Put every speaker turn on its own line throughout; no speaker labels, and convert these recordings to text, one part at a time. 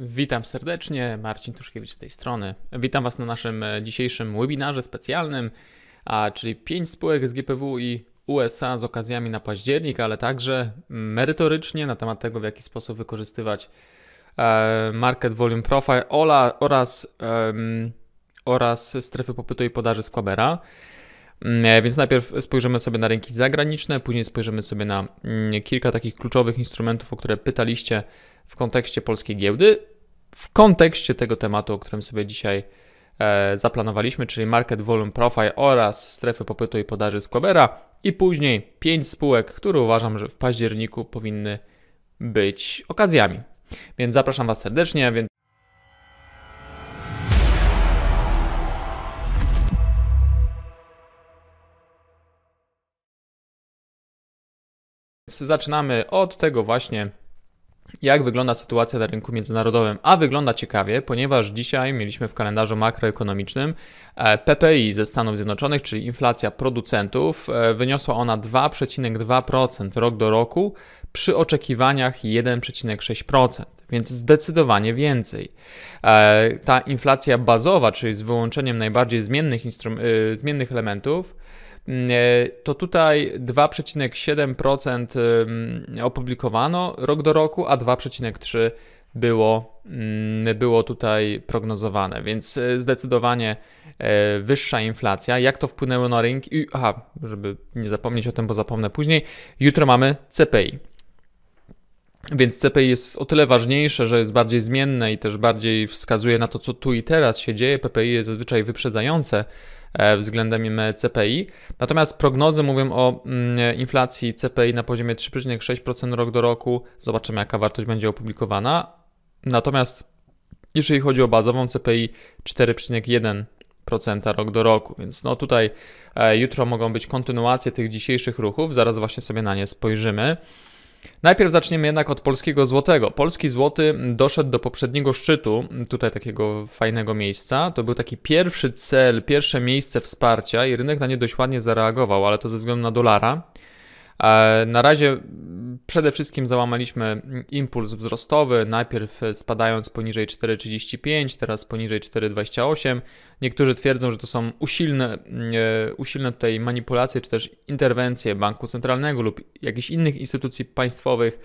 Witam serdecznie, Marcin Tuszkiewicz z tej strony. Witam Was na naszym e, dzisiejszym webinarze specjalnym, a, czyli 5 spółek z GPW i USA z okazjami na październik, ale także merytorycznie na temat tego, w jaki sposób wykorzystywać e, Market Volume Profile Ola, oraz, e, oraz strefy popytu i podaży z Quabera. Mm, e, więc najpierw spojrzymy sobie na rynki zagraniczne, później spojrzymy sobie na mm, kilka takich kluczowych instrumentów, o które pytaliście w kontekście polskiej giełdy, w kontekście tego tematu, o którym sobie dzisiaj e, zaplanowaliśmy, czyli Market Volume Profile oraz strefy popytu i podaży Squabera i później pięć spółek, które uważam, że w październiku powinny być okazjami. Więc zapraszam Was serdecznie. Więc Zaczynamy od tego właśnie jak wygląda sytuacja na rynku międzynarodowym. A wygląda ciekawie, ponieważ dzisiaj mieliśmy w kalendarzu makroekonomicznym e, PPI ze Stanów Zjednoczonych, czyli inflacja producentów. E, wyniosła ona 2,2% rok do roku przy oczekiwaniach 1,6%. Więc zdecydowanie więcej. E, ta inflacja bazowa, czyli z wyłączeniem najbardziej zmiennych, zmiennych elementów, Mm, e, to tutaj 2,7% mm, opublikowano rok do roku, a 2,3% było, mm, było tutaj prognozowane, więc e, zdecydowanie e, wyższa inflacja. Jak to wpłynęło na rynki? Aha, żeby nie zapomnieć o tym, bo zapomnę później. Jutro mamy CPI. Więc CPI jest o tyle ważniejsze, że jest bardziej zmienne i też bardziej wskazuje na to, co tu i teraz się dzieje. PPI jest zazwyczaj wyprzedzające E, względem e, CPI. Natomiast prognozy mówią o mm, inflacji CPI na poziomie 3,6% rok do roku. Zobaczymy, jaka wartość będzie opublikowana. Natomiast jeżeli chodzi o bazową CPI, 4,1%. rok do roku. Więc no tutaj e, jutro mogą być kontynuacje tych dzisiejszych ruchów, zaraz właśnie sobie na nie spojrzymy. Najpierw zaczniemy jednak od polskiego złotego. Polski złoty doszedł do poprzedniego szczytu, tutaj takiego fajnego miejsca. To był taki pierwszy cel, pierwsze miejsce wsparcia i rynek na nie dość ładnie zareagował, ale to ze względu na dolara. E, na razie przede wszystkim załamaliśmy impuls wzrostowy, najpierw spadając poniżej 4,35, teraz poniżej 4,28. Niektórzy twierdzą, że to są usilne, e, usilne tutaj manipulacje czy też interwencje banku centralnego lub jakichś innych instytucji państwowych,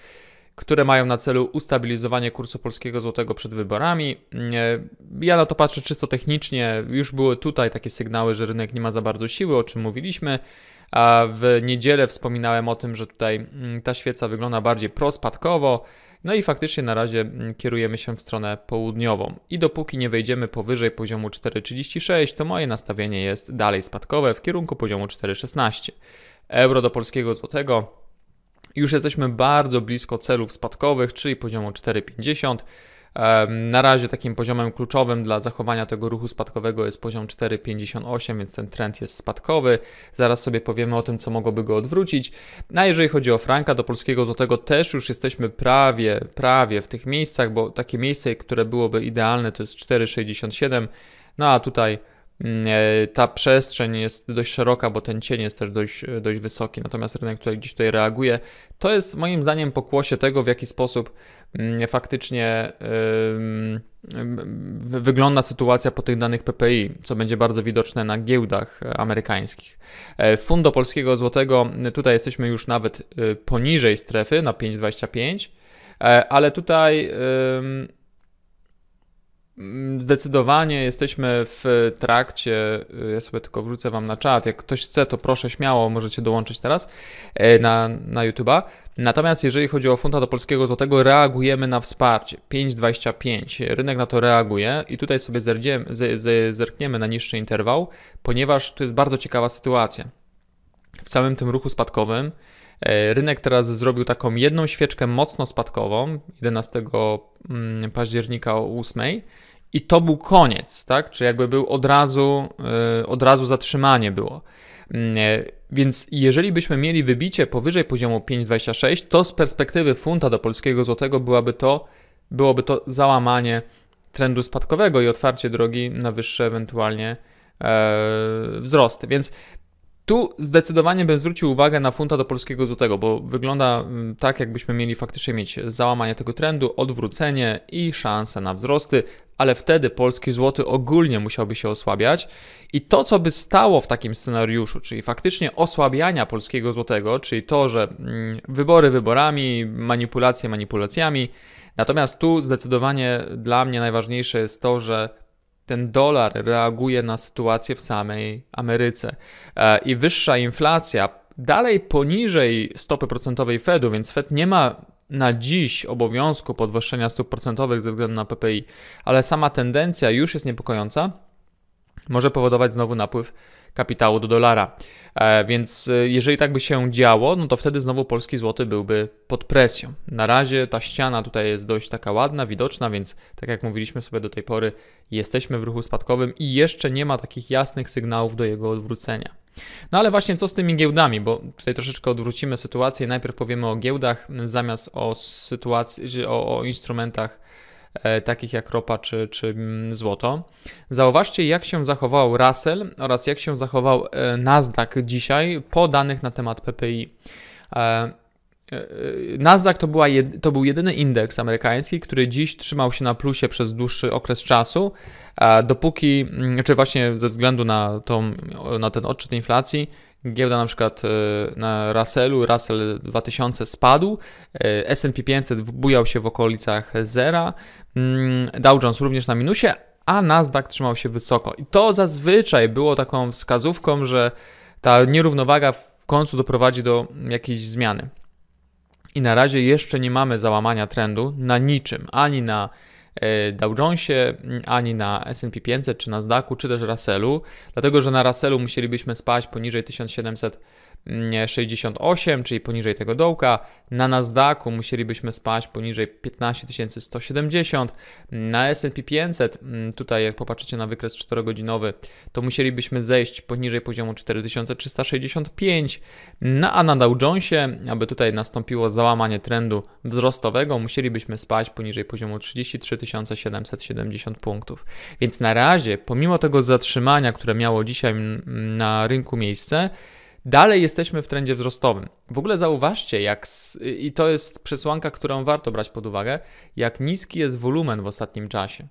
które mają na celu ustabilizowanie kursu polskiego złotego przed wyborami. E, ja na to patrzę czysto technicznie. Już były tutaj takie sygnały, że rynek nie ma za bardzo siły, o czym mówiliśmy. A w niedzielę wspominałem o tym, że tutaj mm, ta świeca wygląda bardziej prospadkowo. No i faktycznie na razie mm, kierujemy się w stronę południową. I dopóki nie wejdziemy powyżej poziomu 4,36, to moje nastawienie jest dalej spadkowe w kierunku poziomu 4,16. Euro do polskiego złotego. Już jesteśmy bardzo blisko celów spadkowych, czyli poziomu 4,50. Na razie takim poziomem kluczowym dla zachowania tego ruchu spadkowego jest poziom 4,58, więc ten trend jest spadkowy. Zaraz sobie powiemy o tym, co mogłoby go odwrócić. A jeżeli chodzi o franka do polskiego złotego, też już jesteśmy prawie, prawie w tych miejscach, bo takie miejsce, które byłoby idealne, to jest 4,67. No a tutaj Mm, e, ta przestrzeń jest dość szeroka, bo ten cień jest też dość, e, dość wysoki, natomiast rynek tutaj gdzieś tutaj reaguje. To jest moim zdaniem pokłosie tego, w jaki sposób mm, faktycznie wygląda sytuacja po tych danych PPI, co będzie bardzo widoczne na giełdach e, amerykańskich. Fundo polskiego złotego, tutaj jesteśmy już nawet poniżej strefy na 5,25, ale tutaj Mm, zdecydowanie jesteśmy w trakcie, y, ja sobie tylko wrzucę Wam na czat, jak ktoś chce, to proszę śmiało, możecie dołączyć teraz e, na, na YouTube'a. Natomiast jeżeli chodzi o funta do polskiego złotego, reagujemy na wsparcie. 5,25. Rynek na to reaguje i tutaj sobie zerdziemy, zerkniemy na niższy interwał, ponieważ to jest bardzo ciekawa sytuacja. W całym tym ruchu spadkowym e, Rynek teraz zrobił taką jedną świeczkę mocno spadkową 11 mm, października o 8 i to był koniec, tak? Czy jakby był od razu, e, od razu zatrzymanie było. Mm, e, więc jeżeli byśmy mieli wybicie powyżej poziomu 5,26, to z perspektywy funta do polskiego złotego byłaby to, byłoby to załamanie trendu spadkowego i otwarcie drogi na wyższe ewentualnie e, wzrosty. Więc tu zdecydowanie bym zwrócił uwagę na funta do polskiego złotego, bo wygląda mm, tak, jakbyśmy mieli faktycznie mieć załamanie tego trendu, odwrócenie i szansę na wzrosty ale wtedy polski złoty ogólnie musiałby się osłabiać i to, co by stało w takim scenariuszu, czyli faktycznie osłabiania polskiego złotego, czyli to, że mm, wybory wyborami, manipulacje manipulacjami, natomiast tu zdecydowanie dla mnie najważniejsze jest to, że ten dolar reaguje na sytuację w samej Ameryce e, i wyższa inflacja dalej poniżej stopy procentowej Fedu, więc Fed nie ma na dziś obowiązku podwyższenia stóp procentowych ze względu na PPI, ale sama tendencja już jest niepokojąca, może powodować znowu napływ kapitału do dolara. E, więc e, jeżeli tak by się działo, no to wtedy znowu polski złoty byłby pod presją. Na razie ta ściana tutaj jest dość taka ładna, widoczna, więc tak jak mówiliśmy sobie do tej pory, jesteśmy w ruchu spadkowym i jeszcze nie ma takich jasnych sygnałów do jego odwrócenia. No ale właśnie co z tymi giełdami, bo tutaj troszeczkę odwrócimy sytuację. Najpierw powiemy o giełdach zamiast o sytuacji, o, o instrumentach e, takich jak ropa czy, czy mm, złoto. Zauważcie jak się zachował Russell oraz jak się zachował e, Nasdaq dzisiaj po danych na temat PPI. E, E, e, Nasdaq to, była jed, to był jedyny indeks amerykański, który dziś trzymał się na plusie przez dłuższy okres czasu, dopóki, mm, czy właśnie ze względu na, tą, na ten odczyt inflacji, giełda na przykład e, na Russellu, Russell 2000 spadł, S&P 500 bujał się w okolicach zera, mm, Dow Jones również na minusie, a Nasdaq trzymał się wysoko. I to zazwyczaj było taką wskazówką, że ta nierównowaga w końcu doprowadzi do jakiejś zmiany. I na razie jeszcze nie mamy załamania trendu na niczym, ani na e, Dow Jonesie, ani na S&P 500, czy na Zdaku, czy też Russellu, dlatego że na Russellu musielibyśmy spaść poniżej 1700 68, mm, czyli poniżej tego dołka. Na Nasdaqu musielibyśmy spać poniżej 15170. Na S&P 500, mm, tutaj jak popatrzycie na wykres 4-godzinowy, to musielibyśmy zejść poniżej poziomu 4365. Na, a na Dow Jonesie, aby tutaj nastąpiło załamanie trendu wzrostowego, musielibyśmy spać poniżej poziomu 33770 punktów. Więc na razie, pomimo tego zatrzymania, które miało dzisiaj na rynku miejsce, Dalej jesteśmy w trendzie wzrostowym. W ogóle zauważcie, jak, i to jest przesłanka, którą warto brać pod uwagę, jak niski jest wolumen w ostatnim czasie.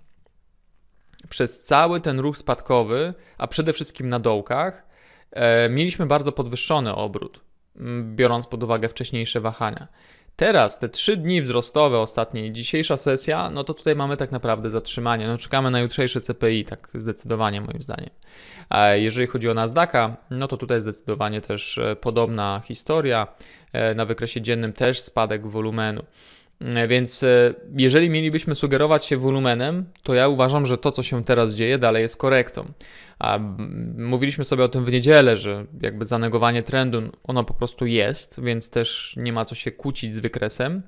Przez cały ten ruch spadkowy, a przede wszystkim na dołkach, e, mieliśmy bardzo podwyższony obrót, biorąc pod uwagę wcześniejsze wahania. Teraz te trzy dni wzrostowe ostatnie i dzisiejsza sesja, no to tutaj mamy tak naprawdę zatrzymanie. No czekamy na jutrzejsze CPI, tak zdecydowanie moim zdaniem. A jeżeli chodzi o Nasdaqa, no to tutaj zdecydowanie też e, podobna historia. E, na wykresie dziennym też spadek wolumenu. E, więc e, jeżeli mielibyśmy sugerować się wolumenem, to ja uważam, że to, co się teraz dzieje, dalej jest korektą. A mówiliśmy sobie o tym w niedzielę, że jakby zanegowanie trendu, ono po prostu jest, więc też nie ma co się kłócić z wykresem.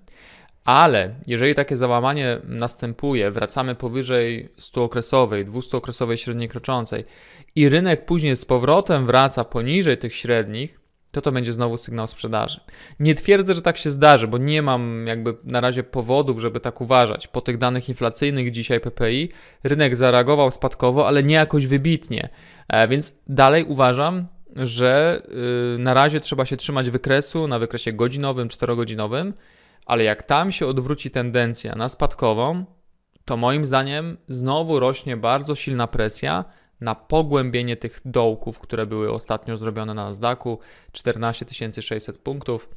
Ale jeżeli takie załamanie następuje, wracamy powyżej 100-okresowej, 200-okresowej średniej kroczącej i rynek później z powrotem wraca poniżej tych średnich, to to będzie znowu sygnał sprzedaży. Nie twierdzę, że tak się zdarzy, bo nie mam jakby na razie powodów, żeby tak uważać. Po tych danych inflacyjnych dzisiaj PPI rynek zareagował spadkowo, ale nie jakoś wybitnie. E, więc dalej uważam, że y, na razie trzeba się trzymać wykresu na wykresie godzinowym, czterogodzinowym, ale jak tam się odwróci tendencja na spadkową, to moim zdaniem znowu rośnie bardzo silna presja na pogłębienie tych dołków, które były ostatnio zrobione na Nasdaqu, 14 600 punktów.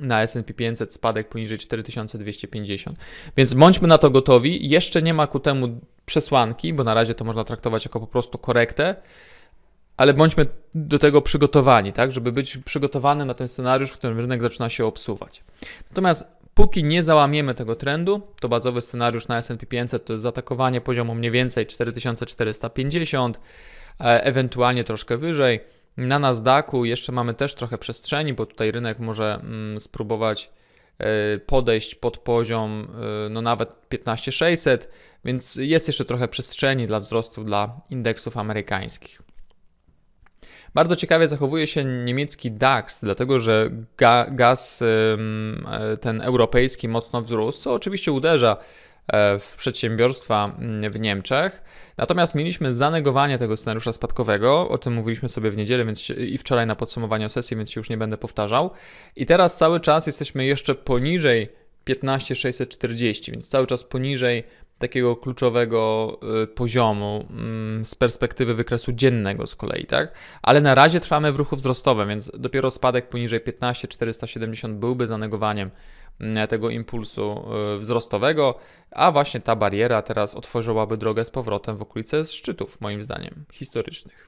Na S&P 500 spadek poniżej 4250. Więc bądźmy na to gotowi. Jeszcze nie ma ku temu przesłanki, bo na razie to można traktować jako po prostu korektę, ale bądźmy do tego przygotowani, tak, żeby być przygotowanym na ten scenariusz, w którym rynek zaczyna się obsuwać. Natomiast Póki nie załamiemy tego trendu, to bazowy scenariusz na S&P 500 to jest zaatakowanie poziomu mniej więcej 4450, e, ewentualnie troszkę wyżej. Na Nasdaqu jeszcze mamy też trochę przestrzeni, bo tutaj rynek może mm, spróbować e, podejść pod poziom e, no nawet 15600, więc jest jeszcze trochę przestrzeni dla wzrostu dla indeksów amerykańskich. Bardzo ciekawie zachowuje się niemiecki DAX, dlatego że ga, gaz e, ten europejski mocno wzrósł, co oczywiście uderza e, w przedsiębiorstwa mm, w Niemczech. Natomiast mieliśmy zanegowanie tego scenariusza spadkowego, o tym mówiliśmy sobie w niedzielę więc się, i wczoraj na podsumowaniu sesji, więc się już nie będę powtarzał. I teraz cały czas jesteśmy jeszcze poniżej 15640, więc cały czas poniżej takiego kluczowego y, poziomu mm, z perspektywy wykresu dziennego z kolei, tak? Ale na razie trwamy w ruchu wzrostowym, więc dopiero spadek poniżej 15470 byłby zanegowaniem mm, tego impulsu y, wzrostowego, a właśnie ta bariera teraz otworzyłaby drogę z powrotem w okolice szczytów, moim zdaniem, historycznych.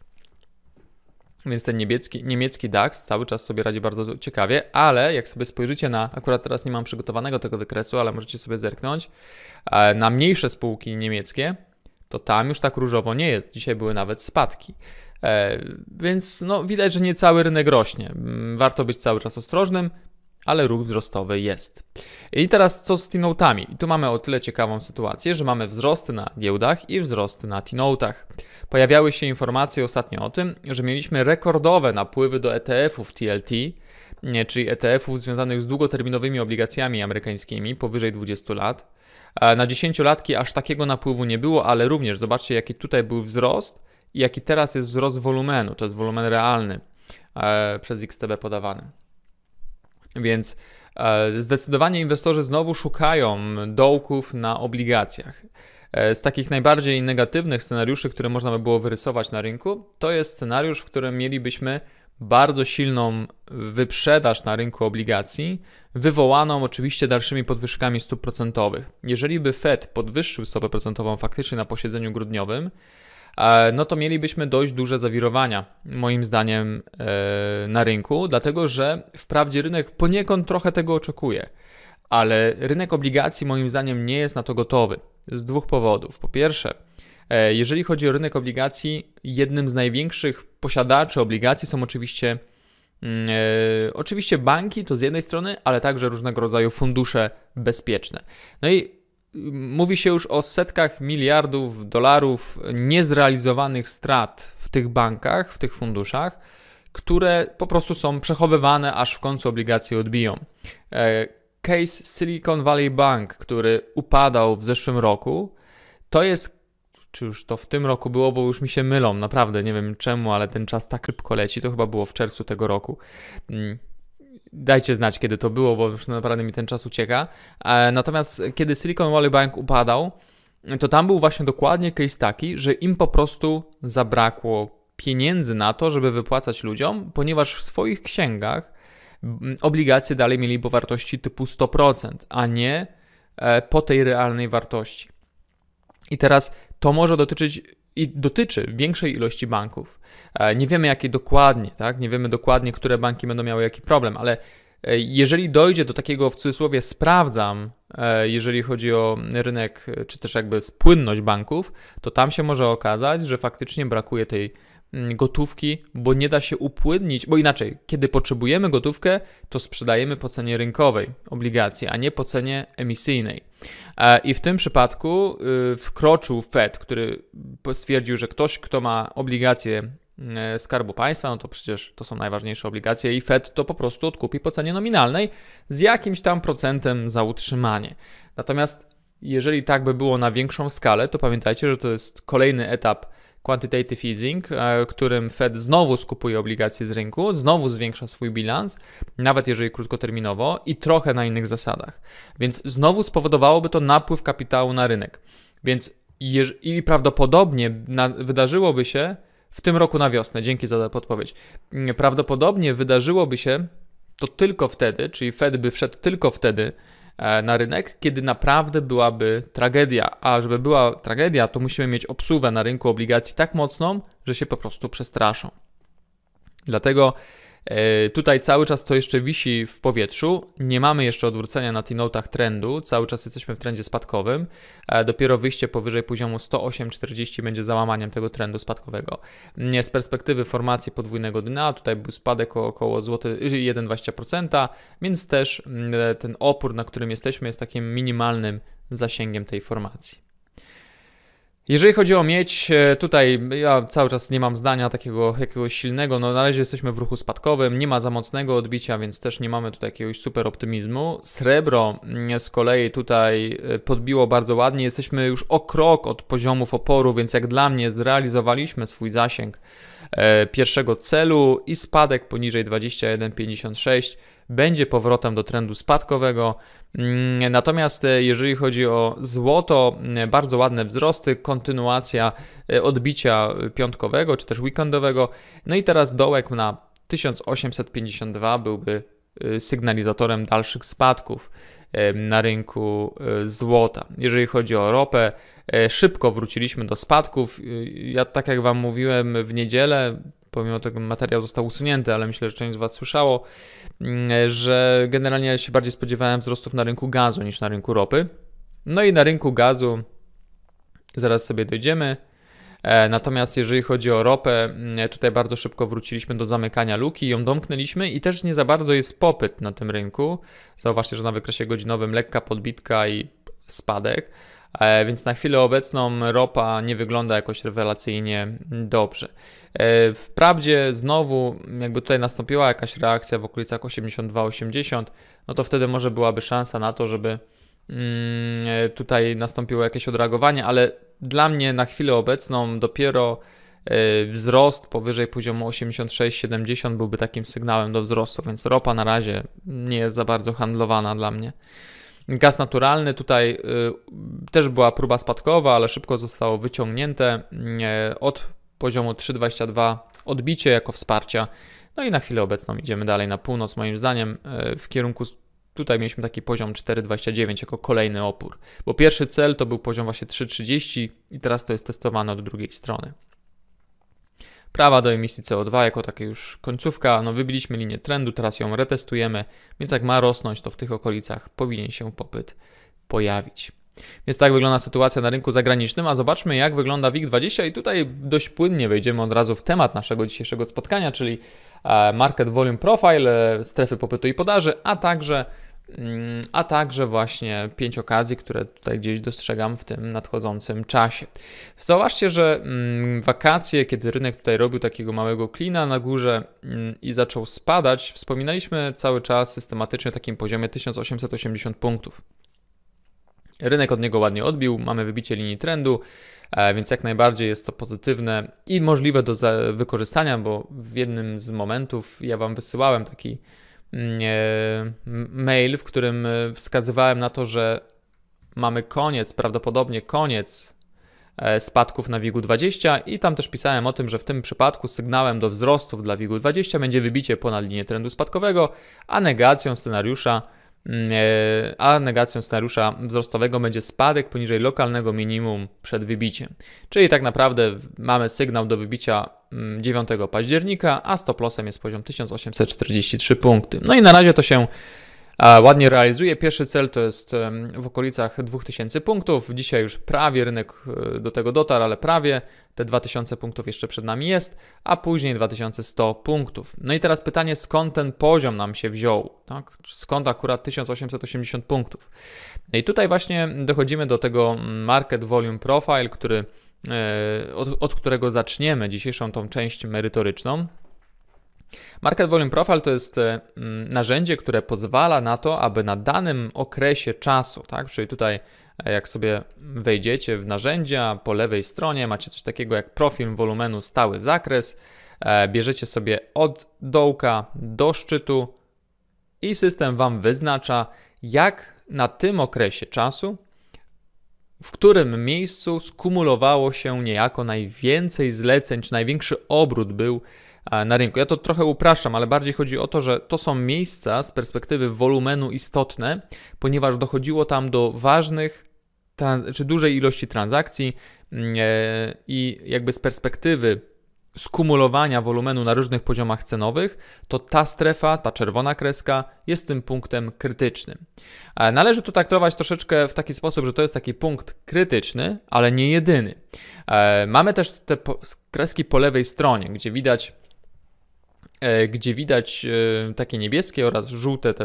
Więc ten niebieski, niemiecki DAX cały czas sobie radzi bardzo ciekawie, ale jak sobie spojrzycie na, akurat teraz nie mam przygotowanego tego wykresu, ale możecie sobie zerknąć, e, na mniejsze spółki niemieckie, to tam już tak różowo nie jest. Dzisiaj były nawet spadki. E, więc no, widać, że nie cały rynek rośnie. Mm, warto być cały czas ostrożnym, ale ruch wzrostowy jest. I teraz co z T-Notami? tu mamy o tyle ciekawą sytuację, że mamy wzrosty na giełdach i wzrosty na T-Notach pojawiały się informacje ostatnio o tym, że mieliśmy rekordowe napływy do ETF-ów TLT, czyli ETF-ów związanych z długoterminowymi obligacjami amerykańskimi powyżej 20 lat. E, na 10 latki aż takiego napływu nie było, ale również zobaczcie, jaki tutaj był wzrost i jaki teraz jest wzrost wolumenu. To jest wolumen realny e, przez XTB podawany. Więc e, zdecydowanie inwestorzy znowu szukają dołków na obligacjach. E, z takich najbardziej negatywnych scenariuszy, które można by było wyrysować na rynku, to jest scenariusz, w którym mielibyśmy bardzo silną wyprzedaż na rynku obligacji, wywołaną oczywiście dalszymi podwyżkami stóp procentowych. Jeżeli by Fed podwyższył stopę procentową faktycznie na posiedzeniu grudniowym, e, no to mielibyśmy dość duże zawirowania, moim zdaniem, e, na rynku, dlatego że wprawdzie rynek poniekąd trochę tego oczekuje ale rynek obligacji moim zdaniem nie jest na to gotowy z dwóch powodów. Po pierwsze, e, jeżeli chodzi o rynek obligacji, jednym z największych posiadaczy obligacji są oczywiście mm, e, oczywiście banki to z jednej strony, ale także różnego rodzaju fundusze bezpieczne. No i mm, mówi się już o setkach miliardów dolarów niezrealizowanych strat w tych bankach, w tych funduszach, które po prostu są przechowywane, aż w końcu obligacje odbiją. E, case Silicon Valley Bank, który upadał w zeszłym roku, to jest, czy już to w tym roku było, bo już mi się mylą, naprawdę nie wiem czemu, ale ten czas tak szybko leci, to chyba było w czerwcu tego roku. Mm, dajcie znać, kiedy to było, bo już naprawdę mi ten czas ucieka. E, natomiast kiedy Silicon Valley Bank upadał, to tam był właśnie dokładnie case taki, że im po prostu zabrakło pieniędzy na to, żeby wypłacać ludziom, ponieważ w swoich księgach obligacje dalej mieli po wartości typu 100%, a nie e, po tej realnej wartości. I teraz to może dotyczyć i dotyczy większej ilości banków. E, nie wiemy jakie dokładnie, tak? Nie wiemy dokładnie, które banki będą miały jaki problem, ale e, jeżeli dojdzie do takiego w cudzysłowie sprawdzam, jeżeli chodzi o rynek, czy też jakby spłynność banków, to tam się może okazać, że faktycznie brakuje tej Mm, gotówki, bo nie da się upłynnić, bo inaczej, kiedy potrzebujemy gotówkę, to sprzedajemy po cenie rynkowej obligacji, a nie po cenie emisyjnej. E, I w tym przypadku y, wkroczył Fed, który stwierdził, że ktoś, kto ma obligacje y, Skarbu Państwa, no to przecież to są najważniejsze obligacje i Fed to po prostu odkupi po cenie nominalnej z jakimś tam procentem za utrzymanie. Natomiast jeżeli tak by było na większą skalę, to pamiętajcie, że to jest kolejny etap quantitative easing, e, którym Fed znowu skupuje obligacje z rynku, znowu zwiększa swój bilans, nawet jeżeli krótkoterminowo i trochę na innych zasadach. Więc znowu spowodowałoby to napływ kapitału na rynek. Więc i prawdopodobnie wydarzyłoby się w tym roku na wiosnę, dzięki za tę podpowiedź, prawdopodobnie wydarzyłoby się to tylko wtedy, czyli Fed by wszedł tylko wtedy, E, na rynek, kiedy naprawdę byłaby tragedia. A żeby była tragedia, to musimy mieć obsuwę na rynku obligacji tak mocną, że się po prostu przestraszą. Dlatego E, tutaj cały czas to jeszcze wisi w powietrzu. Nie mamy jeszcze odwrócenia na T-notach trendu. Cały czas jesteśmy w trendzie spadkowym. Dopiero wyjście powyżej poziomu 108,40 będzie załamaniem tego trendu spadkowego. Z perspektywy formacji podwójnego dna, tutaj był spadek o około 1,20%, więc też mm, ten opór, na którym jesteśmy, jest takim minimalnym zasięgiem tej formacji. Jeżeli chodzi o miedź, e, tutaj ja cały czas nie mam zdania takiego jakiegoś silnego. No na razie jesteśmy w ruchu spadkowym, nie ma za mocnego odbicia, więc też nie mamy tutaj jakiegoś super optymizmu. Srebro mm, z kolei tutaj e, podbiło bardzo ładnie. Jesteśmy już o krok od poziomów oporu, więc jak dla mnie zrealizowaliśmy swój zasięg e, pierwszego celu i spadek poniżej 21,56 będzie powrotem do trendu spadkowego. Mm, natomiast e, jeżeli chodzi o złoto, e, bardzo ładne wzrosty, kontynuacja e, odbicia piątkowego czy też weekendowego. No i teraz dołek na 1852 byłby sygnalizatorem dalszych spadków na rynku złota. Jeżeli chodzi o ropę, szybko wróciliśmy do spadków. Ja, tak jak Wam mówiłem w niedzielę, pomimo tego materiał został usunięty, ale myślę, że część z Was słyszało, mm, że generalnie się bardziej spodziewałem wzrostów na rynku gazu niż na rynku ropy. No i na rynku gazu zaraz sobie dojdziemy. E, natomiast jeżeli chodzi o ropę, mm, tutaj bardzo szybko wróciliśmy do zamykania luki, ją domknęliśmy i też nie za bardzo jest popyt na tym rynku. Zauważcie, że na wykresie godzinowym lekka podbitka i spadek, e, więc na chwilę obecną ropa nie wygląda jakoś rewelacyjnie dobrze. E, wprawdzie znowu, jakby tutaj nastąpiła jakaś reakcja w okolicach 82-80, no to wtedy może byłaby szansa na to, żeby mm, e, tutaj nastąpiło jakieś odreagowanie, ale dla mnie na chwilę obecną dopiero e, wzrost powyżej poziomu 86-70 byłby takim sygnałem do wzrostu, więc ropa na razie nie jest za bardzo handlowana dla mnie. Gaz naturalny tutaj też była próba spadkowa, ale szybko zostało wyciągnięte od poziomu 3,22 odbicie jako wsparcia. No i na chwilę obecną idziemy dalej na północ, moim zdaniem, e, w kierunku Tutaj mieliśmy taki poziom 4,29 jako kolejny opór, bo pierwszy cel to był poziom właśnie 3,30 i teraz to jest testowane od drugiej strony. Prawa do emisji CO2 jako taka już końcówka, no wybiliśmy linię trendu, teraz ją retestujemy, więc jak ma rosnąć, to w tych okolicach powinien się popyt pojawić. Więc tak wygląda sytuacja na rynku zagranicznym, a zobaczmy jak wygląda WIG20 i tutaj dość płynnie wejdziemy od razu w temat naszego dzisiejszego spotkania, czyli e, Market Volume Profile, e, strefy popytu i podaży, a także mm, a także właśnie pięć okazji, które tutaj gdzieś dostrzegam w tym nadchodzącym czasie. Zauważcie, że mm, wakacje, kiedy rynek tutaj robił takiego małego klina na górze mm, i zaczął spadać, wspominaliśmy cały czas systematycznie o takim poziomie 1880 punktów. Rynek od niego ładnie odbił, mamy wybicie linii trendu, e, więc jak najbardziej jest to pozytywne i możliwe do wykorzystania, bo w jednym z momentów ja Wam wysyłałem taki mm, e, mail, w którym e, wskazywałem na to, że mamy koniec, prawdopodobnie koniec spadków na WIG-20 i tam też pisałem o tym, że w tym przypadku sygnałem do wzrostów dla WIG-20 będzie wybicie ponad linię trendu spadkowego, a negacją scenariusza Mm, e, a negacją scenariusza wzrostowego będzie spadek poniżej lokalnego minimum przed wybiciem. Czyli tak naprawdę mamy sygnał do wybicia 9 mm, października, a stop lossem jest poziom 1843 punkty. No i na razie to się ładnie realizuje. Pierwszy cel to jest w okolicach 2000 punktów. Dzisiaj już prawie rynek e, do tego dotarł, ale prawie te 2000 punktów jeszcze przed nami jest, a później 2100 punktów. No i teraz pytanie, skąd ten poziom nam się wziął? Tak? Skąd akurat 1880 punktów? No I tutaj właśnie dochodzimy do tego market volume profile, który, e, od, od którego zaczniemy dzisiejszą tą część merytoryczną. Market Volume Profile to jest e, mm, narzędzie, które pozwala na to, aby na danym okresie czasu, tak, czyli tutaj e, jak sobie wejdziecie w narzędzia, po lewej stronie macie coś takiego jak profil wolumenu stały zakres, e, bierzecie sobie od dołka do szczytu i system Wam wyznacza, jak na tym okresie czasu, w którym miejscu skumulowało się niejako najwięcej zleceń, czy największy obrót był E, na rynku. Ja to trochę upraszam, ale bardziej chodzi o to, że to są miejsca z perspektywy wolumenu istotne, ponieważ dochodziło tam do ważnych czy dużej ilości transakcji mm, e, i jakby z perspektywy skumulowania wolumenu na różnych poziomach cenowych, to ta strefa, ta czerwona kreska jest tym punktem krytycznym. E, należy tu traktować troszeczkę w taki sposób, że to jest taki punkt krytyczny, ale nie jedyny. Mamy też te kreski po lewej stronie, gdzie widać E, gdzie widać e, takie niebieskie oraz żółte te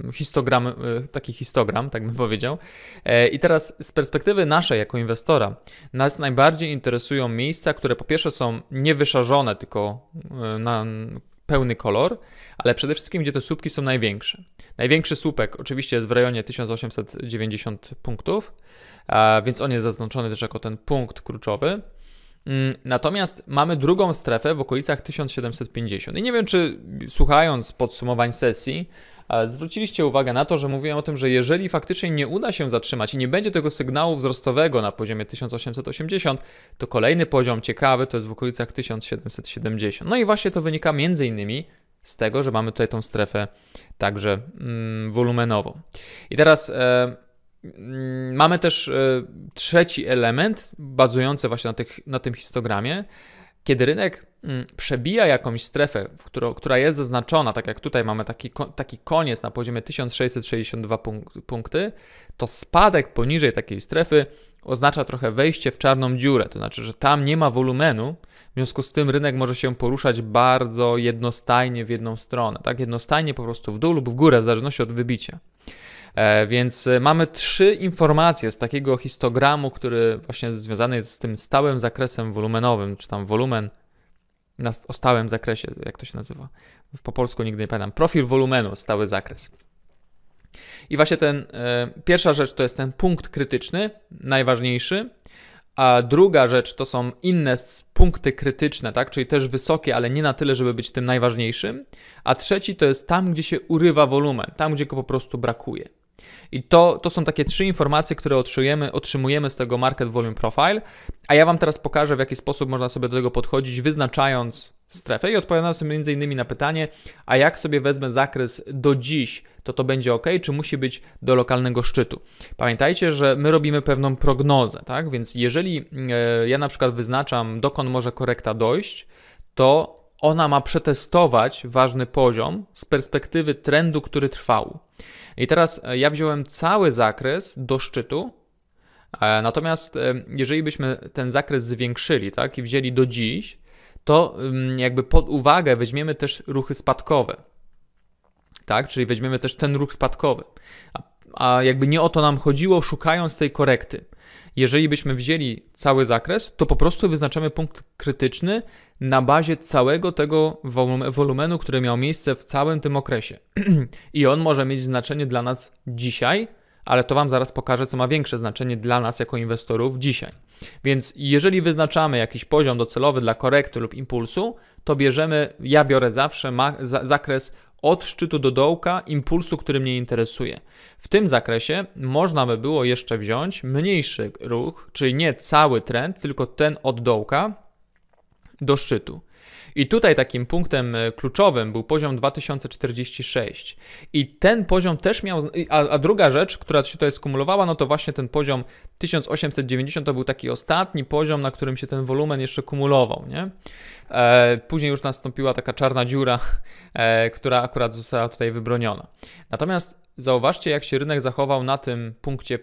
mm, histogramy, e, taki histogram, tak bym powiedział. I teraz z perspektywy naszej jako inwestora, nas najbardziej interesują miejsca, które po pierwsze są niewyszarzone, tylko na pełny kolor, ale przede wszystkim gdzie te słupki są największe. Największy słupek oczywiście jest w rejonie 1890 punktów, więc on jest zaznaczony też jako ten punkt kluczowy. Mm, natomiast mamy drugą strefę w okolicach 1750. I nie wiem, czy słuchając podsumowań sesji, zwróciliście uwagę na to, że mówiłem o tym, że jeżeli faktycznie nie uda się zatrzymać i nie będzie tego sygnału wzrostowego na poziomie 1880, to kolejny poziom ciekawy to jest w okolicach 1770. No i właśnie to wynika między innymi z tego, że mamy tutaj tą strefę także mm, wolumenową. I teraz. E, Mm, mamy też e, trzeci element, bazujący właśnie na, tych, na tym histogramie. Kiedy rynek mm, przebija jakąś strefę, która jest zaznaczona, tak jak tutaj mamy taki, taki koniec na poziomie 1662 punkty, to spadek poniżej takiej strefy oznacza trochę wejście w czarną dziurę, to znaczy, że tam nie ma wolumenu, w związku z tym rynek może się poruszać bardzo jednostajnie w jedną stronę, tak jednostajnie po prostu w dół lub w górę, w zależności od wybicia. E, więc e, mamy trzy informacje z takiego histogramu, który właśnie związany jest z tym stałym zakresem wolumenowym, czy tam wolumen na, o stałym zakresie, jak to się nazywa. Po polsku nigdy nie pamiętam. Profil wolumenu, stały zakres. I właśnie ten e, pierwsza rzecz to jest ten punkt krytyczny, najważniejszy, a druga rzecz to są inne punkty krytyczne, tak? czyli też wysokie, ale nie na tyle, żeby być tym najważniejszym. A trzeci to jest tam, gdzie się urywa wolumen, tam, gdzie go po prostu brakuje. I to, to są takie trzy informacje, które otrzymujemy, otrzymujemy z tego Market Volume Profile, a ja Wam teraz pokażę, w jaki sposób można sobie do tego podchodzić, wyznaczając strefę i odpowiadając sobie między innymi na pytanie, a jak sobie wezmę zakres do dziś, to to będzie ok, czy musi być do lokalnego szczytu. Pamiętajcie, że my robimy pewną prognozę, tak? Więc jeżeli e, ja na przykład wyznaczam, dokąd może korekta dojść, to ona ma przetestować ważny poziom z perspektywy trendu, który trwał. I teraz e, ja wziąłem cały zakres do szczytu, e, natomiast e, jeżeli byśmy ten zakres zwiększyli tak, i wzięli do dziś, to mm, jakby pod uwagę weźmiemy też ruchy spadkowe. Tak? Czyli weźmiemy też ten ruch spadkowy. A, a jakby nie o to nam chodziło, szukając tej korekty. Jeżeli byśmy wzięli cały zakres, to po prostu wyznaczamy punkt krytyczny na bazie całego tego wolumenu, który miał miejsce w całym tym okresie. I on może mieć znaczenie dla nas dzisiaj, ale to Wam zaraz pokażę, co ma większe znaczenie dla nas jako inwestorów dzisiaj. Więc jeżeli wyznaczamy jakiś poziom docelowy dla korekty lub impulsu, to bierzemy, ja biorę zawsze ma, za, zakres od szczytu do dołka impulsu, który mnie interesuje. W tym zakresie można by było jeszcze wziąć mniejszy ruch, czyli nie cały trend, tylko ten od dołka do szczytu. I tutaj takim punktem e, kluczowym był poziom 2046. I ten poziom też miał. A, a, druga rzecz, która się tutaj skumulowała, no to właśnie ten poziom 1890 to był taki ostatni poziom, na którym się ten wolumen jeszcze kumulował. Nie? E, później już nastąpiła taka czarna dziura, e, która akurat została tutaj wybroniona. Natomiast Zauważcie, jak się rynek zachował na tym punkcie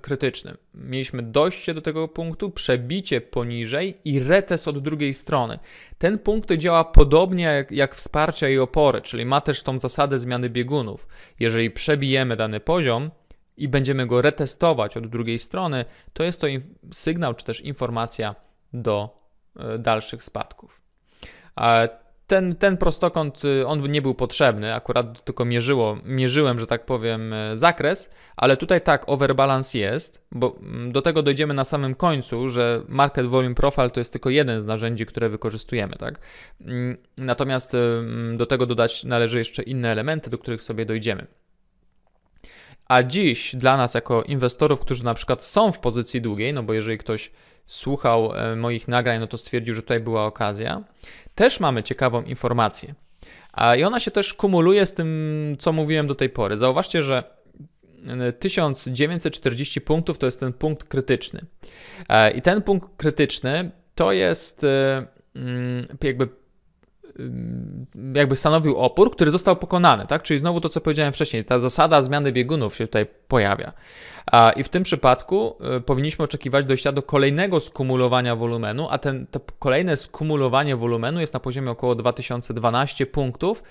krytycznym. Mieliśmy dojście do tego punktu, przebicie poniżej i retest od drugiej strony. Ten punkt działa podobnie jak, jak wsparcia i opory, czyli ma też tą zasadę zmiany biegunów. Jeżeli przebijemy dany poziom i będziemy go retestować od drugiej strony, to jest to sygnał czy też informacja do e, dalszych spadków ten, ten prostokąt, y, on nie był potrzebny, akurat tylko mierzyło, mierzyłem, że tak powiem, y, zakres, ale tutaj tak, overbalance jest, bo mm, do tego dojdziemy na samym końcu, że market volume profile to jest tylko jeden z narzędzi, które wykorzystujemy, tak? Mm, natomiast y, mm, do tego dodać należy jeszcze inne elementy, do których sobie dojdziemy. A dziś dla nas jako inwestorów, którzy na przykład są w pozycji długiej, no bo jeżeli ktoś słuchał e, moich nagrań, no to stwierdził, że tutaj była okazja. Też mamy ciekawą informację. A i ona się też kumuluje z tym, co mówiłem do tej pory. Zauważcie, że 1940 punktów to jest ten punkt krytyczny. E, I ten punkt krytyczny to jest e, jakby jakby stanowił opór, który został pokonany, tak? Czyli znowu to, co powiedziałem wcześniej, ta zasada zmiany biegunów się tutaj pojawia. A, I w tym przypadku y, powinniśmy oczekiwać dojścia do kolejnego skumulowania wolumenu, a ten, to kolejne skumulowanie wolumenu jest na poziomie około 2012 punktów,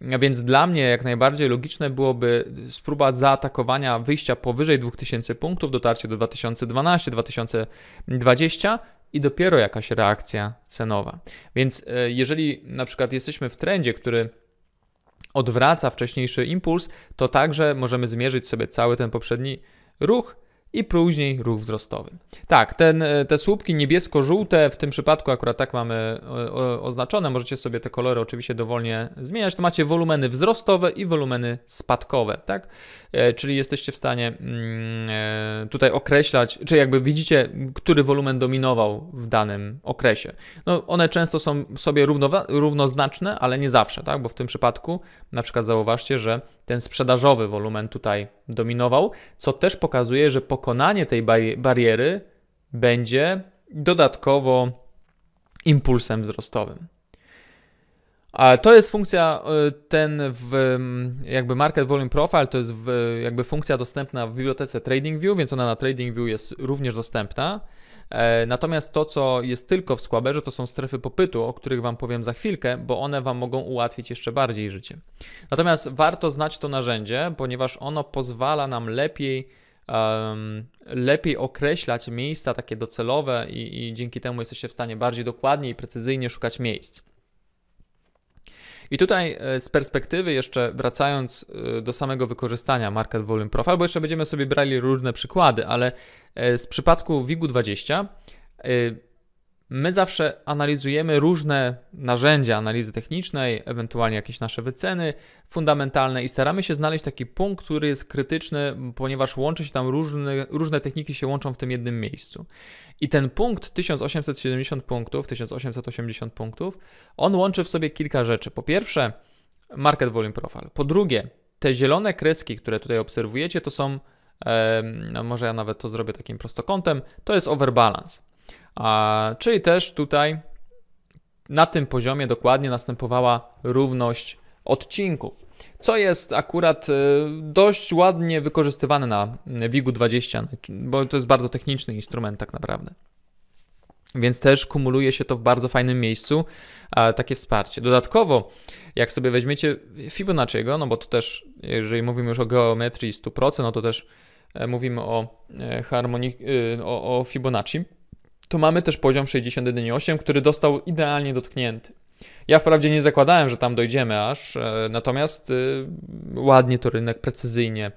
więc dla mnie jak najbardziej logiczne byłoby spróba zaatakowania wyjścia powyżej 2000 punktów, dotarcie do 2012-2020, i dopiero jakaś reakcja cenowa. Więc e, jeżeli na przykład jesteśmy w trendzie, który odwraca wcześniejszy impuls, to także możemy zmierzyć sobie cały ten poprzedni ruch i później ruch wzrostowy. Tak, ten, e, te słupki niebiesko-żółte, w tym przypadku akurat tak mamy e, oznaczone, możecie sobie te kolory oczywiście dowolnie zmieniać, to macie wolumeny wzrostowe i wolumeny spadkowe, tak? E, czyli jesteście w stanie mm, tutaj określać, czy jakby widzicie, który wolumen dominował w danym okresie. No, one często są sobie równo, równoznaczne, ale nie zawsze, tak? Bo w tym przypadku na przykład zauważcie, że ten sprzedażowy wolumen tutaj dominował, co też pokazuje, że pokonanie tej bariery będzie dodatkowo impulsem wzrostowym. A to jest funkcja, y, ten w, jakby Market Volume Profile, to jest w, jakby funkcja dostępna w bibliotece TradingView, więc ona na TradingView jest również dostępna. E, natomiast to, co jest tylko w Squaberze, to są strefy popytu, o których Wam powiem za chwilkę, bo one Wam mogą ułatwić jeszcze bardziej życie. Natomiast warto znać to narzędzie, ponieważ ono pozwala nam lepiej um, lepiej określać miejsca takie docelowe i, i dzięki temu jesteście w stanie bardziej dokładnie i precyzyjnie szukać miejsc. I tutaj e, z perspektywy jeszcze wracając e, do samego wykorzystania Market Volume Profile, bo jeszcze będziemy sobie brali różne przykłady, ale e, z przypadku WIGU 20 My zawsze analizujemy różne narzędzia analizy technicznej, ewentualnie jakieś nasze wyceny fundamentalne i staramy się znaleźć taki punkt, który jest krytyczny, ponieważ łączy się tam różne, różne techniki się łączą w tym jednym miejscu. I ten punkt 1870 punktów, 1880 punktów, on łączy w sobie kilka rzeczy. Po pierwsze, market volume profile. Po drugie, te zielone kreski, które tutaj obserwujecie, to są, e, no może ja nawet to zrobię takim prostokątem, to jest overbalance. A, czyli też tutaj na tym poziomie dokładnie następowała równość odcinków, co jest akurat y, dość ładnie wykorzystywane na y, WIGU 20, no bo to jest bardzo techniczny instrument tak naprawdę. Więc też kumuluje się to w bardzo fajnym miejscu, takie wsparcie. Dodatkowo, jak sobie weźmiecie Fibonacciego, no bo to też, jeżeli mówimy już o geometrii 100%, no to też e, mówimy o, e, harmonii, y, o, o Fibonacci, to mamy też poziom 61,8, który dostał idealnie dotknięty. Ja wprawdzie nie zakładałem, że tam dojdziemy aż, e, natomiast y, ładnie to rynek precyzyjnie,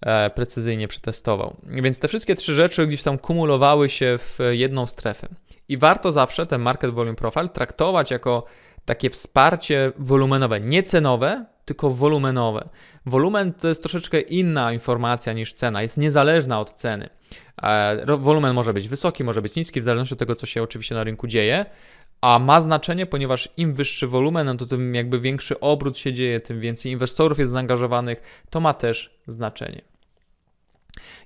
e, precyzyjnie przetestował. Więc te wszystkie trzy rzeczy gdzieś tam kumulowały się w jedną strefę. I warto zawsze ten Market Volume Profile traktować jako takie wsparcie wolumenowe, nie cenowe, tylko wolumenowe. Wolumen to jest troszeczkę inna informacja niż cena, jest niezależna od ceny. E, wolumen może być wysoki, może być niski, w zależności od tego, co się oczywiście na rynku dzieje, a ma znaczenie, ponieważ im wyższy wolumen, no to tym jakby większy obrót się dzieje, tym więcej inwestorów jest zaangażowanych, to ma też znaczenie.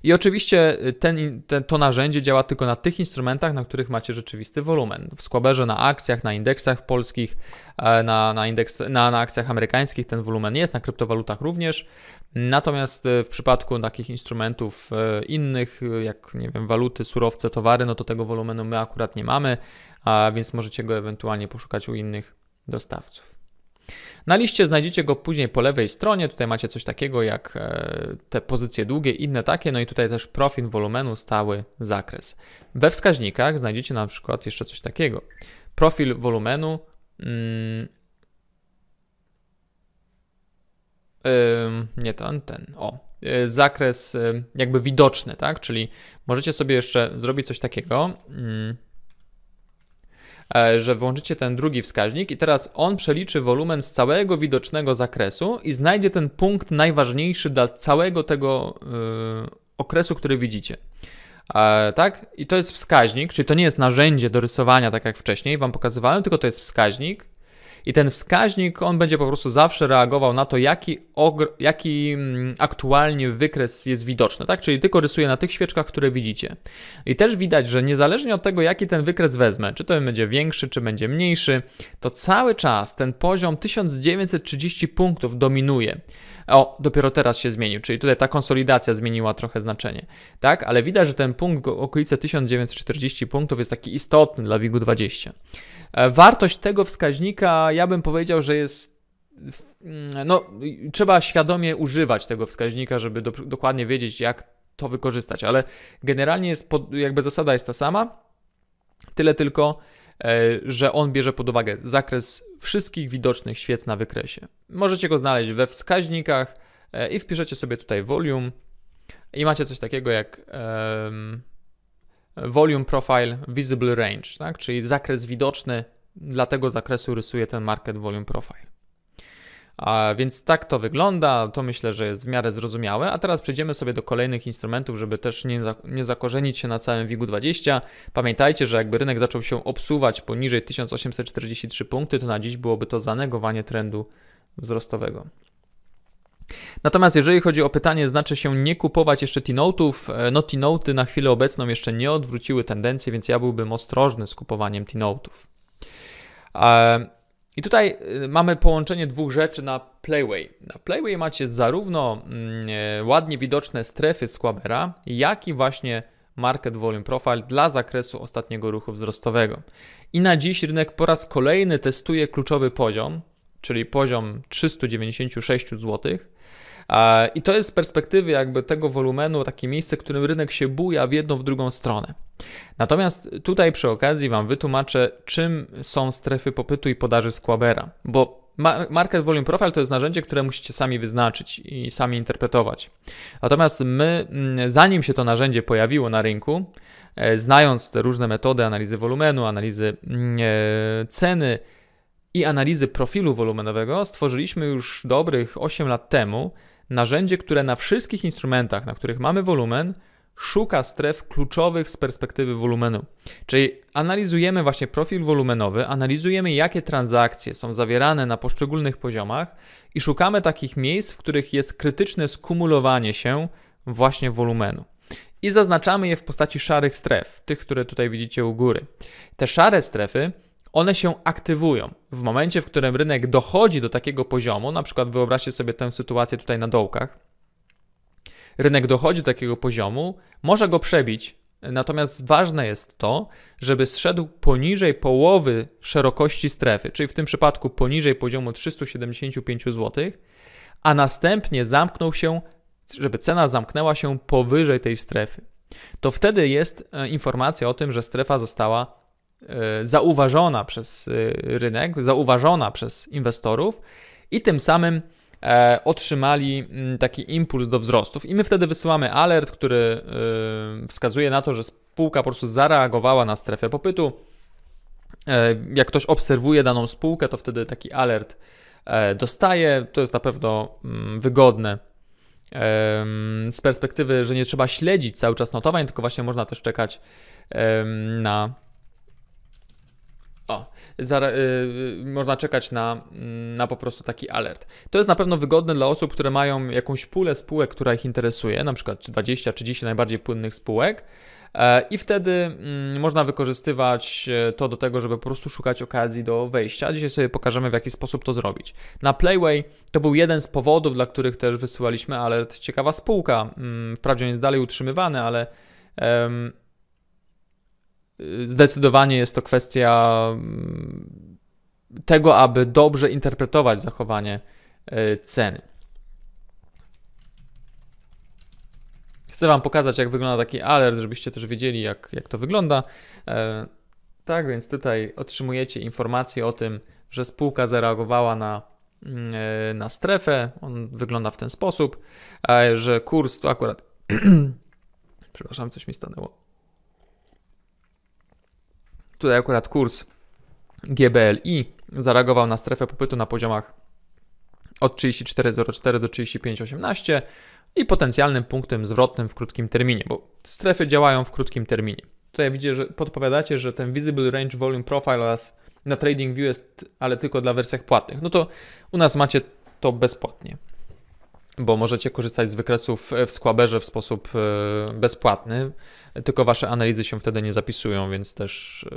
I oczywiście y, ten, ten, to narzędzie działa tylko na tych instrumentach, na których macie rzeczywisty wolumen. W Squaberze na akcjach, na indeksach polskich, e, na, na, indeks, na, na akcjach amerykańskich ten wolumen jest, na kryptowalutach również. Natomiast y, w przypadku takich instrumentów e, innych, y, jak nie wiem, waluty, surowce, towary, no to tego wolumenu my akurat nie mamy, a więc możecie go ewentualnie poszukać u innych dostawców. Na liście znajdziecie go później po lewej stronie. Tutaj macie coś takiego jak e, te pozycje długie, inne takie, no i tutaj też profil wolumenu, stały zakres. We wskaźnikach znajdziecie na przykład jeszcze coś takiego. Profil wolumenu. Mm, nie ten, ten. O, e, zakres e, jakby widoczny, tak? Czyli możecie sobie jeszcze zrobić coś takiego. Mm, E, że włączycie ten drugi wskaźnik i teraz on przeliczy wolumen z całego widocznego zakresu i znajdzie ten punkt najważniejszy dla całego tego e, okresu, który widzicie. E, tak? I to jest wskaźnik, czyli to nie jest narzędzie do rysowania, tak jak wcześniej Wam pokazywałem, tylko to jest wskaźnik, i ten wskaźnik, on będzie po prostu zawsze reagował na to, jaki, jaki mm, aktualnie wykres jest widoczny, tak? Czyli tylko rysuję na tych świeczkach, które widzicie. I też widać, że niezależnie od tego, jaki ten wykres wezmę, czy to będzie większy, czy będzie mniejszy, to cały czas ten poziom 1930 punktów dominuje o, dopiero teraz się zmienił, czyli tutaj ta konsolidacja zmieniła trochę znaczenie, tak? Ale widać, że ten punkt okolice 1940 punktów jest taki istotny dla WIG-20. E, wartość tego wskaźnika, ja bym powiedział, że jest mm, no, trzeba świadomie używać tego wskaźnika, żeby do, dokładnie wiedzieć, jak to wykorzystać, ale generalnie jest pod, jakby zasada jest ta sama, tyle tylko, E, że on bierze pod uwagę zakres wszystkich widocznych świec na wykresie. Możecie go znaleźć we wskaźnikach e, i wpiszecie sobie tutaj volume i macie coś takiego jak volume profile visible range, tak? czyli zakres widoczny, dla tego zakresu rysuje ten market volume profile więc tak to wygląda, to myślę, że jest w miarę zrozumiałe. A teraz przejdziemy sobie do kolejnych instrumentów, żeby też nie, nie zakorzenić się na całym WIG-20. Pamiętajcie, że jakby rynek zaczął się obsuwać poniżej 1843 punkty, to na dziś byłoby to zanegowanie trendu wzrostowego. Natomiast jeżeli chodzi o pytanie, znaczy się nie kupować jeszcze T-Note'ów, e, no T-Note'y na chwilę obecną jeszcze nie odwróciły tendencji, więc ja byłbym ostrożny z kupowaniem T-Note'ów. E, i tutaj y, mamy połączenie dwóch rzeczy na Playway. Na Playway macie zarówno mm, e, ładnie widoczne strefy Squabera, jak i właśnie Market Volume Profile dla zakresu ostatniego ruchu wzrostowego. I na dziś rynek po raz kolejny testuje kluczowy poziom, czyli poziom 396 zł. I to jest z perspektywy jakby tego wolumenu takie miejsce, w którym rynek się buja w jedną, w drugą stronę. Natomiast tutaj przy okazji Wam wytłumaczę, czym są strefy popytu i podaży Squabera, bo Market Volume Profile to jest narzędzie, które musicie sami wyznaczyć i sami interpretować. Natomiast my, mm, zanim się to narzędzie pojawiło na rynku, e, znając te różne metody analizy wolumenu, analizy mm, e, ceny i analizy profilu wolumenowego, stworzyliśmy już dobrych 8 lat temu narzędzie, które na wszystkich instrumentach, na których mamy wolumen, szuka stref kluczowych z perspektywy wolumenu. Czyli analizujemy właśnie profil wolumenowy, analizujemy jakie transakcje są zawierane na poszczególnych poziomach i szukamy takich miejsc, w których jest krytyczne skumulowanie się właśnie wolumenu. I zaznaczamy je w postaci szarych stref, tych, które tutaj widzicie u góry. Te szare strefy one się aktywują. W momencie, w którym rynek dochodzi do takiego poziomu, na przykład wyobraźcie sobie tę sytuację tutaj na dołkach, rynek dochodzi do takiego poziomu, może go przebić. Natomiast ważne jest to, żeby zszedł poniżej połowy szerokości strefy, czyli w tym przypadku poniżej poziomu 375 zł, a następnie zamknął się, żeby cena zamknęła się powyżej tej strefy. To wtedy jest e, informacja o tym, że strefa została e, zauważona przez e, rynek, zauważona przez inwestorów i tym samym e, otrzymali mm, taki impuls do wzrostów i my wtedy wysyłamy alert, który e, wskazuje na to, że spółka po prostu zareagowała na strefę popytu. E, jak ktoś obserwuje daną spółkę, to wtedy taki alert e, dostaje. To jest na pewno mm, wygodne z perspektywy, że nie trzeba śledzić cały czas notowań, tylko właśnie można też czekać na o, y, y, można czekać na, mm, na po prostu taki alert. To jest na pewno wygodne dla osób, które mają jakąś pulę spółek, która ich interesuje, na przykład 20-30 najbardziej płynnych spółek. E, I wtedy mm, można wykorzystywać e, to do tego, żeby po prostu szukać okazji do wejścia. Dzisiaj sobie pokażemy, w jaki sposób to zrobić. Na Playway to był jeden z powodów, dla których też wysyłaliśmy alert. Ciekawa spółka, mm, wprawdzie on jest dalej utrzymywany, ale Zdecydowanie jest to kwestia mm, tego, aby dobrze interpretować zachowanie e, ceny. Chcę Wam pokazać, jak wygląda taki alert, żebyście też wiedzieli, jak, jak to wygląda. E, tak więc tutaj otrzymujecie informację o tym, że spółka zareagowała na, mm, e, na strefę. On wygląda w ten sposób, że kurs to akurat. Przepraszam, coś mi stanęło. Tutaj akurat kurs GBLI zareagował na strefę popytu na poziomach od 34,04 do 35,18 i potencjalnym punktem zwrotnym w krótkim terminie, bo strefy działają w krótkim terminie. Tutaj widzę, że podpowiadacie, że ten Visible Range Volume Profile oraz na TradingView jest, ale tylko dla wersjach płatnych. No to u nas macie to bezpłatnie bo możecie korzystać z wykresów e, w Squaberze w sposób e, bezpłatny, tylko wasze analizy się wtedy nie zapisują, więc też e,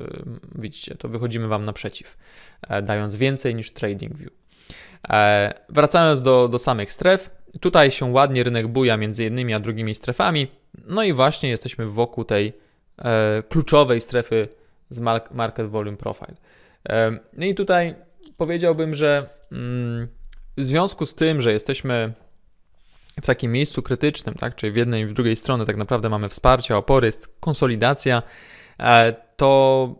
widzicie, to wychodzimy wam naprzeciw, dając więcej niż TradingView. Wracając do, do samych stref, tutaj się ładnie rynek buja między jednymi a drugimi strefami, no i właśnie jesteśmy wokół tej kluczowej strefy z Market Volume Profile. No i tutaj powiedziałbym, że mm, w związku z tym, że jesteśmy w takim miejscu krytycznym, tak, czyli w jednej i w drugiej strony tak naprawdę mamy wsparcie, opory, jest konsolidacja, e, to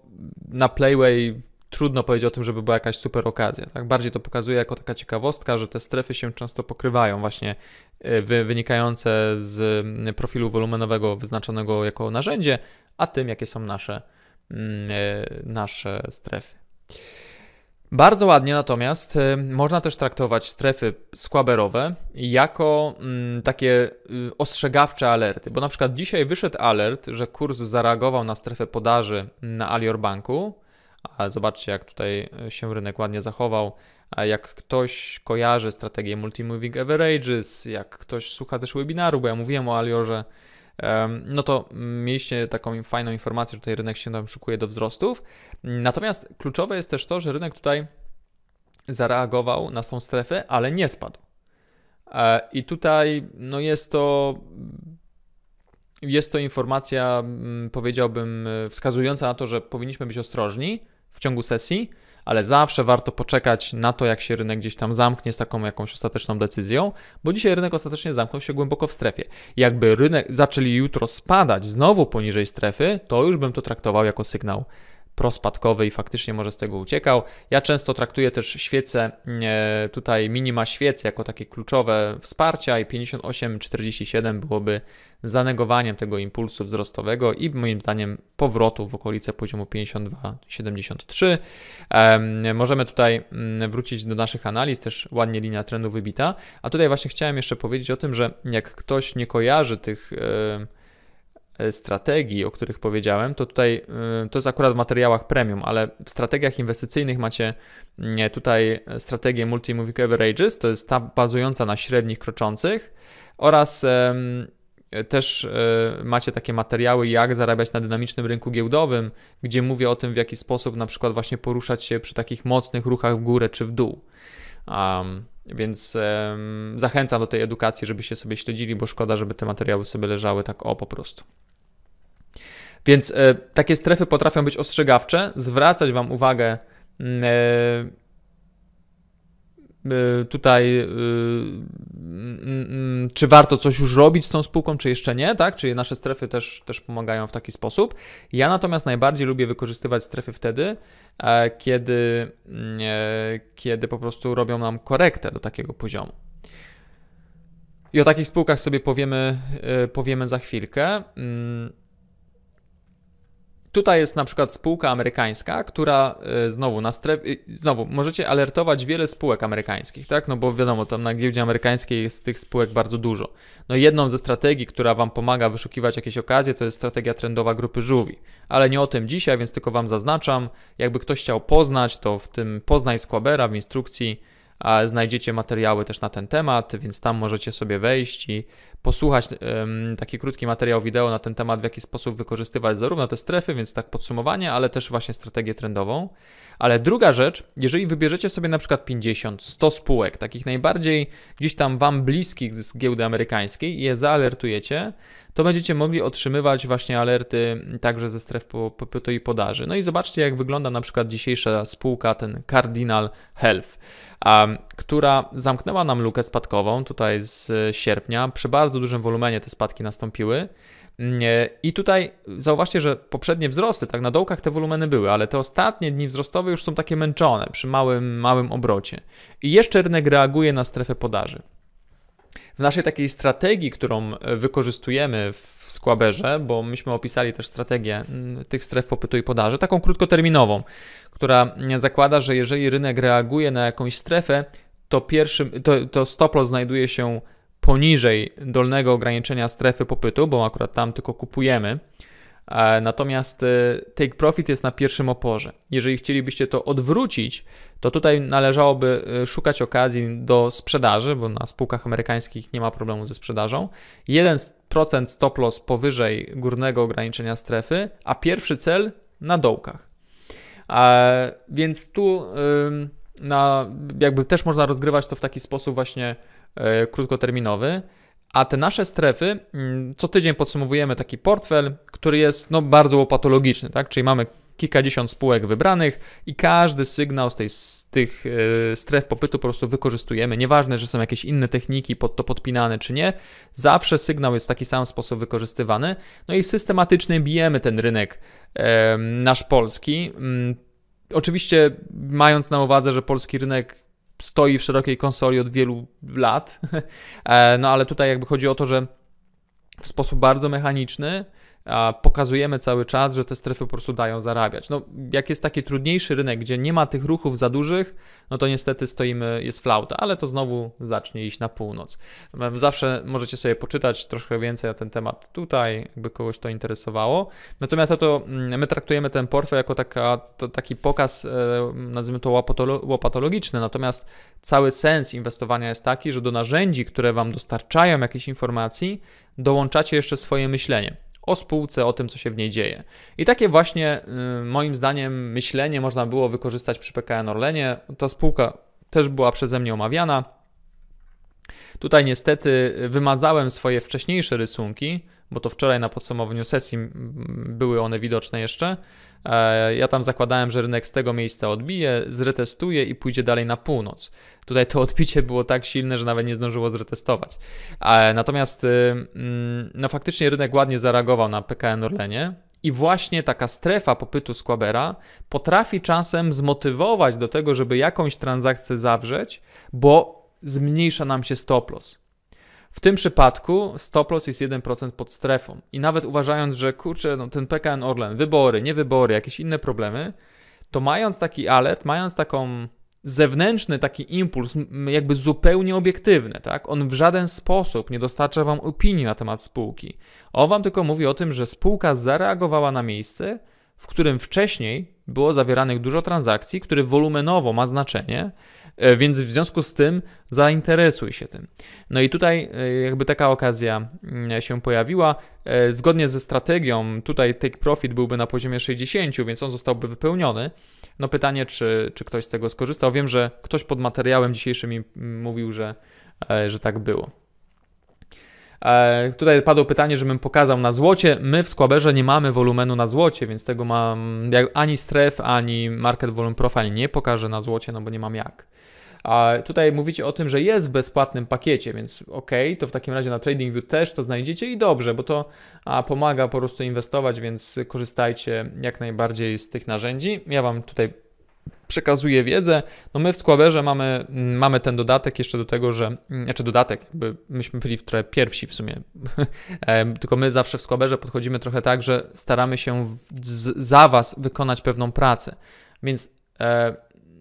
na Playway trudno powiedzieć o tym, żeby była jakaś super okazja. Tak? Bardziej to pokazuje jako taka ciekawostka, że te strefy się często pokrywają, właśnie e, wynikające z mm, profilu wolumenowego wyznaczonego jako narzędzie, a tym, jakie są nasze, mm, e, nasze strefy. Bardzo ładnie natomiast y, można też traktować strefy skłaberowe jako mm, takie y, ostrzegawcze alerty, bo na przykład dzisiaj wyszedł alert, że kurs zareagował na strefę podaży na Alior Banku, a zobaczcie jak tutaj y, się rynek ładnie zachował, a jak ktoś kojarzy strategię multi-moving Averages, jak ktoś słucha też webinaru, bo ja mówiłem o Aliorze, no to mieliście taką fajną informację, że tutaj rynek się tam szukuje do wzrostów. Natomiast kluczowe jest też to, że rynek tutaj zareagował na tą strefę, ale nie spadł. E, I tutaj no jest to jest to informacja, mm, powiedziałbym, wskazująca na to, że powinniśmy być ostrożni w ciągu sesji, ale zawsze warto poczekać na to, jak się rynek gdzieś tam zamknie z taką jakąś ostateczną decyzją, bo dzisiaj rynek ostatecznie zamknął się głęboko w strefie. Jakby rynek zaczęli jutro spadać znowu poniżej strefy, to już bym to traktował jako sygnał prospadkowy i faktycznie może z tego uciekał. Ja często traktuję też świece, e, tutaj minima świec jako takie kluczowe wsparcia i 58,47 byłoby zanegowaniem tego impulsu wzrostowego i moim zdaniem powrotu w okolice poziomu 52,73. Możemy tutaj mm, wrócić do naszych analiz, też ładnie linia trendu wybita. A tutaj właśnie chciałem jeszcze powiedzieć o tym, że jak ktoś nie kojarzy tych e, E, strategii, o których powiedziałem, to tutaj e, to jest akurat w materiałach premium, ale w strategiach inwestycyjnych macie mm, e, tutaj strategię Multi-Moving Averages, to jest ta bazująca na średnich kroczących oraz też macie takie materiały, jak zarabiać na dynamicznym rynku giełdowym, gdzie mówię o tym, w jaki sposób na przykład właśnie poruszać się przy takich mocnych ruchach w górę czy w dół. Um, więc um, zachęcam do tej edukacji, żebyście sobie śledzili, bo szkoda, żeby te materiały sobie leżały tak o po prostu. Więc e, takie strefy potrafią być ostrzegawcze, zwracać Wam uwagę mm, e, e, tutaj, e, mm, mm, czy warto coś już robić z tą spółką, czy jeszcze nie, tak? Czyli nasze strefy też, też pomagają w taki sposób. Ja natomiast najbardziej lubię wykorzystywać strefy wtedy, e, kiedy, e, kiedy po prostu robią nam korektę do takiego poziomu. I o takich spółkach sobie powiemy, powiemy za chwilkę. Tutaj jest na przykład spółka amerykańska, która e, znowu na stref... E, znowu możecie alertować wiele spółek amerykańskich, tak? No bo wiadomo, tam na giełdzie amerykańskiej jest tych spółek bardzo dużo. No jedną ze strategii, która wam pomaga wyszukiwać jakieś okazje, to jest strategia trendowa grupy Żółwi. Ale nie o tym dzisiaj, więc tylko wam zaznaczam. Jakby ktoś chciał poznać, to w tym Poznaj Squabera w instrukcji znajdziecie materiały też na ten temat, więc tam możecie sobie wejść i posłuchać taki krótki materiał wideo na ten temat, w jaki sposób wykorzystywać zarówno te strefy, więc tak podsumowanie, ale też właśnie strategię trendową. Ale druga rzecz, jeżeli wybierzecie sobie na przykład 50, 100 spółek, takich najbardziej gdzieś tam Wam bliskich z giełdy amerykańskiej i je zaalertujecie, to będziecie mogli otrzymywać właśnie alerty także ze stref popytu i podaży. No i zobaczcie, jak wygląda na przykład dzisiejsza spółka, ten Cardinal Health która zamknęła nam lukę spadkową tutaj z e, sierpnia. Przy bardzo dużym wolumenie te spadki nastąpiły. Mm, e, I tutaj zauważcie, że poprzednie wzrosty, tak na dołkach te wolumeny były, ale te ostatnie dni wzrostowe już są takie męczone przy małym, małym obrocie. I jeszcze rynek reaguje na strefę podaży. W naszej takiej strategii, którą e, wykorzystujemy w Squaberze, bo myśmy opisali też strategię mm, tych stref popytu i podaży, taką krótkoterminową, która mm, zakłada, że jeżeli rynek reaguje na jakąś strefę, to, pierwszy, to, to stop loss znajduje się poniżej dolnego ograniczenia strefy popytu, bo akurat tam tylko kupujemy Natomiast y, take profit jest na pierwszym oporze. Jeżeli chcielibyście to odwrócić, to tutaj należałoby y, szukać okazji do sprzedaży, bo na spółkach amerykańskich nie ma problemu ze sprzedażą. 1% stop loss powyżej górnego ograniczenia strefy, a pierwszy cel na dołkach. Więc tu na, jakby też można rozgrywać to w taki sposób właśnie y, krótkoterminowy. A te nasze strefy, mm, co tydzień podsumowujemy taki portfel, który jest no, bardzo łopatologiczny, tak? czyli mamy kilkadziesiąt spółek wybranych i każdy sygnał z, tej, z tych e, stref popytu po prostu wykorzystujemy. Nieważne, że są jakieś inne techniki pod to podpinane czy nie, zawsze sygnał jest w taki sam sposób wykorzystywany. No i systematycznie bijemy ten rynek e, nasz polski. Mm, oczywiście mając na uwadze, że polski rynek stoi w szerokiej konsoli od wielu lat. E, no ale tutaj jakby chodzi o to, że w sposób bardzo mechaniczny pokazujemy cały czas, że te strefy po prostu dają zarabiać. No, jak jest taki trudniejszy rynek, gdzie nie ma tych ruchów za dużych, no to niestety stoimy, jest flauta, ale to znowu zacznie iść na północ. Zawsze możecie sobie poczytać troszkę więcej na ten temat tutaj, jakby kogoś to interesowało. Natomiast to mm, my traktujemy ten portfel jako taka, to, taki pokaz, e, nazwijmy to łopatologiczny, natomiast cały sens inwestowania jest taki, że do narzędzi, które Wam dostarczają jakieś informacji, dołączacie jeszcze swoje myślenie o spółce, o tym, co się w niej dzieje. I takie właśnie, y, moim zdaniem, myślenie można było wykorzystać przy PKN Orlenie. Ta spółka też była przeze mnie omawiana. Tutaj niestety wymazałem swoje wcześniejsze rysunki, bo to wczoraj na podsumowaniu sesji były one widoczne jeszcze. E, ja tam zakładałem, że rynek z tego miejsca odbije, zretestuje i pójdzie dalej na północ. Tutaj to odbicie było tak silne, że nawet nie zdążyło zretestować. E, natomiast y, mm, no faktycznie rynek ładnie zareagował na PKN Orlenie. I właśnie taka strefa popytu Squabera potrafi czasem zmotywować do tego, żeby jakąś transakcję zawrzeć, bo zmniejsza nam się stop loss. W tym przypadku stop loss jest 1% pod strefą. I nawet uważając, że kurczę, no ten PKN Orlen, wybory, niewybory, jakieś inne problemy, to mając taki alert, mając taką zewnętrzny taki impuls, jakby zupełnie obiektywny, tak? On w żaden sposób nie dostarcza wam opinii na temat spółki. On wam tylko mówi o tym, że spółka zareagowała na miejsce, w którym wcześniej było zawieranych dużo transakcji, który wolumenowo ma znaczenie, E, więc w związku z tym zainteresuj się tym. No i tutaj e, jakby taka okazja mm, się pojawiła. E, zgodnie ze strategią, tutaj take profit byłby na poziomie 60, więc on zostałby wypełniony. No pytanie, czy, czy ktoś z tego skorzystał. Wiem, że ktoś pod materiałem dzisiejszym mi mm, mówił, że, że tak było. E, tutaj padło pytanie, żebym pokazał na złocie. My w Squaberze nie mamy wolumenu na złocie, więc tego mam ani stref, ani market volume profile nie pokażę na złocie, no bo nie mam jak. A tutaj mówicie o tym, że jest w bezpłatnym pakiecie, więc ok, to w takim razie na TradingView też to znajdziecie i dobrze, bo to pomaga po prostu inwestować, więc korzystajcie jak najbardziej z tych narzędzi. Ja Wam tutaj przekazuje wiedzę. No my w Squaberze mamy, mm, mamy ten dodatek jeszcze do tego, że, mm, znaczy dodatek, jakby myśmy byli w trochę pierwsi w sumie, tylko my zawsze w Squaberze podchodzimy trochę tak, że staramy się z, za Was wykonać pewną pracę, więc e,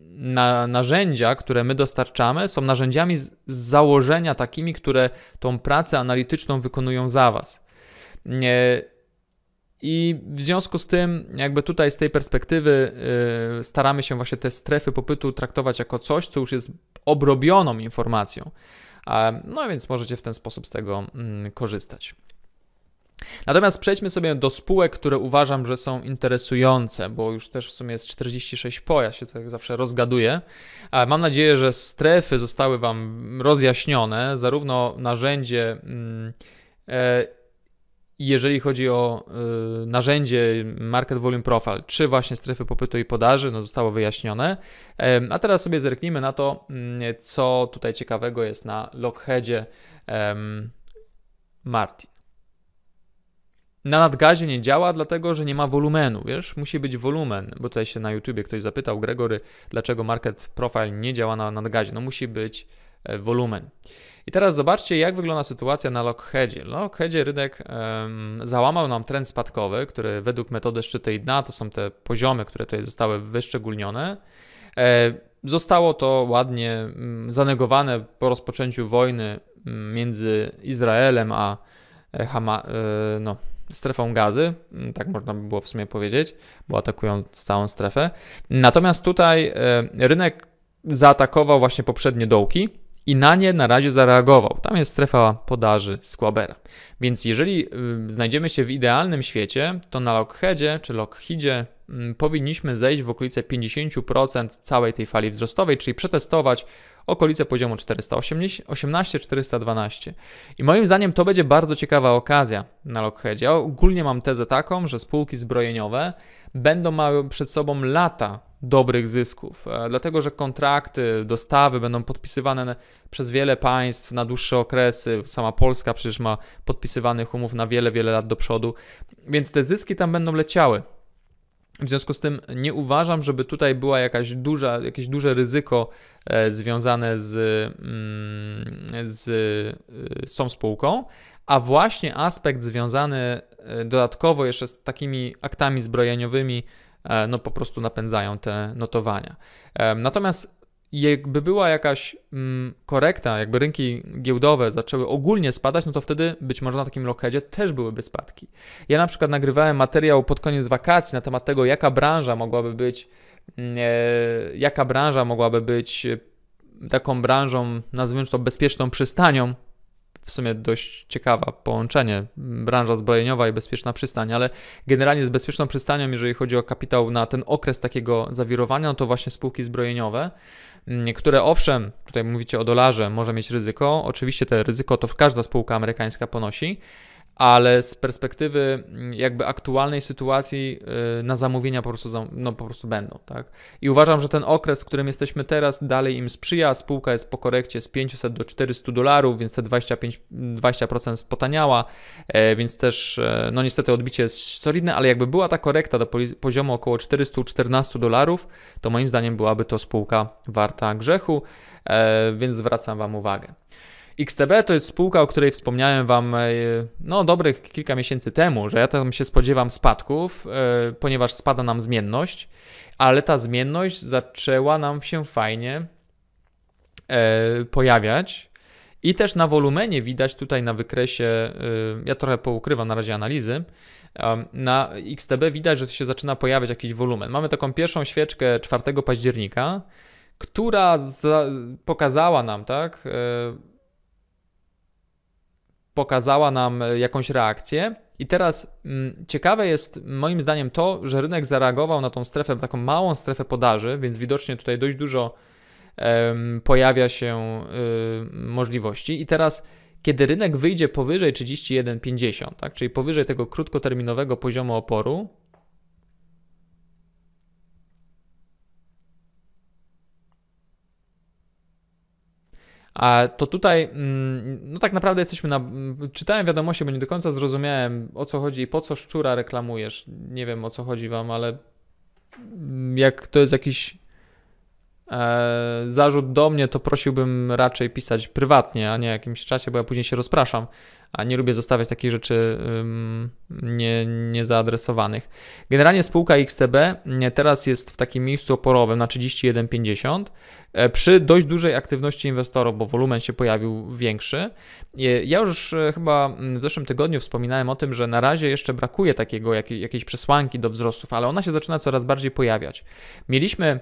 na, narzędzia, które my dostarczamy są narzędziami z, z założenia takimi, które tą pracę analityczną wykonują za Was. Nie, i w związku z tym, jakby tutaj z tej perspektywy, yy, staramy się właśnie te strefy popytu traktować jako coś, co już jest obrobioną informacją. No więc możecie w ten sposób z tego mm, korzystać. Natomiast przejdźmy sobie do spółek, które uważam, że są interesujące, bo już też w sumie jest 46 po, ja się tak zawsze rozgaduję. Mam nadzieję, że strefy zostały Wam rozjaśnione, zarówno narzędzie mm, e, jeżeli chodzi o y, narzędzie Market Volume Profile, czy właśnie strefy popytu i podaży, no zostało wyjaśnione. Y, a teraz sobie zerknijmy na to, y, co tutaj ciekawego jest na Lockheadzie Martin. Na nadgazie nie działa, dlatego że nie ma wolumenu, wiesz? Musi być wolumen, bo tutaj się na YouTubie ktoś zapytał, Gregory, dlaczego Market Profile nie działa na nadgazie? No musi być e, wolumen. I teraz zobaczcie, jak wygląda sytuacja na Lockheadzie. Na Lockheadzie rynek um, załamał nam trend spadkowy, który według metody szczyty i dna, to są te poziomy, które tutaj zostały wyszczególnione. E, zostało to ładnie m, mm, zanegowane po rozpoczęciu wojny m, mm, między Izraelem a e, Hama, e, no, strefą gazy, mm, tak można by było w sumie powiedzieć, bo atakują całą strefę. Natomiast tutaj e, rynek zaatakował właśnie poprzednie dołki, i na nie na razie zareagował. Tam jest strefa podaży Squabera. Więc jeżeli y, znajdziemy się w idealnym świecie, to na Lockheadzie czy Lockheedzie Mm, powinniśmy zejść w okolice 50% całej tej fali wzrostowej, czyli przetestować okolice poziomu 418-412. I moim zdaniem to będzie bardzo ciekawa okazja na Lockheedzie. ogólnie mam tezę taką, że spółki zbrojeniowe będą miały przed sobą lata dobrych zysków, e, dlatego że kontrakty, dostawy będą podpisywane przez wiele państw na dłuższe okresy. Sama Polska przecież ma podpisywanych umów na wiele, wiele lat do przodu, więc te zyski tam będą leciały. W związku z tym nie uważam, żeby tutaj była jakaś duża, jakieś duże ryzyko e, związane z, mm, z, e, z tą spółką, a właśnie aspekt związany e, dodatkowo jeszcze z takimi aktami zbrojeniowymi, no po prostu napędzają te notowania. Natomiast jakby była jakaś mm, korekta, jakby rynki giełdowe zaczęły ogólnie spadać, no to wtedy być może na takim lockheadzie też byłyby spadki. Ja na przykład nagrywałem materiał pod koniec wakacji na temat tego, jaka branża mogłaby być, mm, e, jaka branża mogłaby być e, taką branżą, nazwijmy to bezpieczną przystanią. W sumie dość ciekawa połączenie, branża zbrojeniowa i bezpieczna przystań, ale generalnie z bezpieczną przystanią, jeżeli chodzi o kapitał na ten okres takiego zawirowania, no to właśnie spółki zbrojeniowe. Mm, które owszem, tutaj mówicie o dolarze, może mieć ryzyko. Oczywiście to ryzyko to każda spółka amerykańska ponosi, ale z perspektywy mm, jakby aktualnej sytuacji y, na zamówienia po prostu, no, po prostu będą, tak? I uważam, że ten okres, w którym jesteśmy teraz, dalej im sprzyja, spółka jest po korekcie z 500 do 400 dolarów, więc te 25, 20% potaniała, więc też, e, no niestety odbicie jest solidne, ale jakby była ta korekta do poziomu około 414 dolarów, to moim zdaniem byłaby to spółka warta grzechu, e, więc zwracam Wam uwagę. XTB to jest spółka, o której wspomniałem Wam e, no, dobrych kilka miesięcy temu, że ja tam się spodziewam spadków, e, ponieważ spada nam zmienność, ale ta zmienność zaczęła nam się fajnie e, pojawiać. I też na wolumenie widać tutaj na wykresie, ja trochę poukrywam na razie analizy, na XTB widać, że się zaczyna pojawiać jakiś wolumen. Mamy taką pierwszą świeczkę 4 października, która pokazała nam, tak, pokazała nam e, jakąś reakcję. I teraz mm, ciekawe jest moim zdaniem to, że rynek zareagował na tą strefę, taką małą strefę podaży, więc widocznie tutaj dość dużo pojawia się y, możliwości. I teraz, kiedy rynek wyjdzie powyżej 31,50, tak, czyli powyżej tego krótkoterminowego poziomu oporu, A to tutaj, mm, no tak naprawdę jesteśmy na. Czytałem wiadomości, bo nie do końca zrozumiałem o co chodzi i po co szczura reklamujesz. Nie wiem o co chodzi wam, ale jak to jest jakiś e, zarzut do mnie, to prosiłbym raczej pisać prywatnie, a nie w jakimś czasie, bo ja później się rozpraszam a nie lubię zostawiać takich rzeczy nie, niezaadresowanych. Generalnie spółka XTB e, teraz jest w takim miejscu oporowym na 31,50 e, przy dość dużej aktywności inwestorów, bo wolumen się pojawił większy. E, ja już chyba mm, w zeszłym tygodniu wspominałem o tym, że na razie jeszcze brakuje takiego jakiej, jakiejś przesłanki do wzrostów, ale ona się zaczyna coraz bardziej pojawiać. Mieliśmy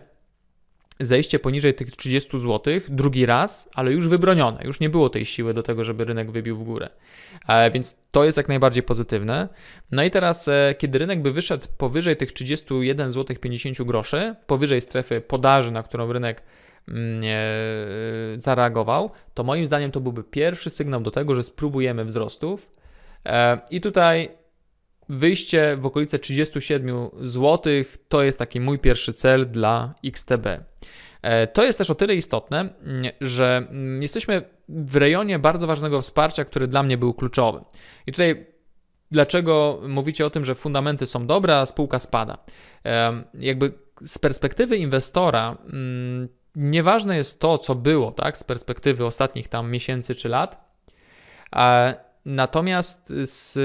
zejście poniżej tych 30 zł drugi raz, ale już wybronione, już nie było tej siły do tego, żeby rynek wybił w górę. E, więc to jest jak najbardziej pozytywne. No i teraz, e, kiedy rynek by wyszedł powyżej tych 31,50 zł groszy, powyżej strefy podaży, na którą rynek mm, e, zareagował, to moim zdaniem to byłby pierwszy sygnał do tego, że spróbujemy wzrostów. E, I tutaj wyjście w okolice 37 zł to jest taki mój pierwszy cel dla XTB. E, to jest też o tyle istotne, mm, że mm, jesteśmy w rejonie bardzo ważnego wsparcia, który dla mnie był kluczowy. I tutaj dlaczego mówicie o tym, że fundamenty są dobre, a spółka spada? E, jakby z perspektywy inwestora mm, nieważne jest to, co było, tak, z perspektywy ostatnich tam miesięcy czy lat, natomiast z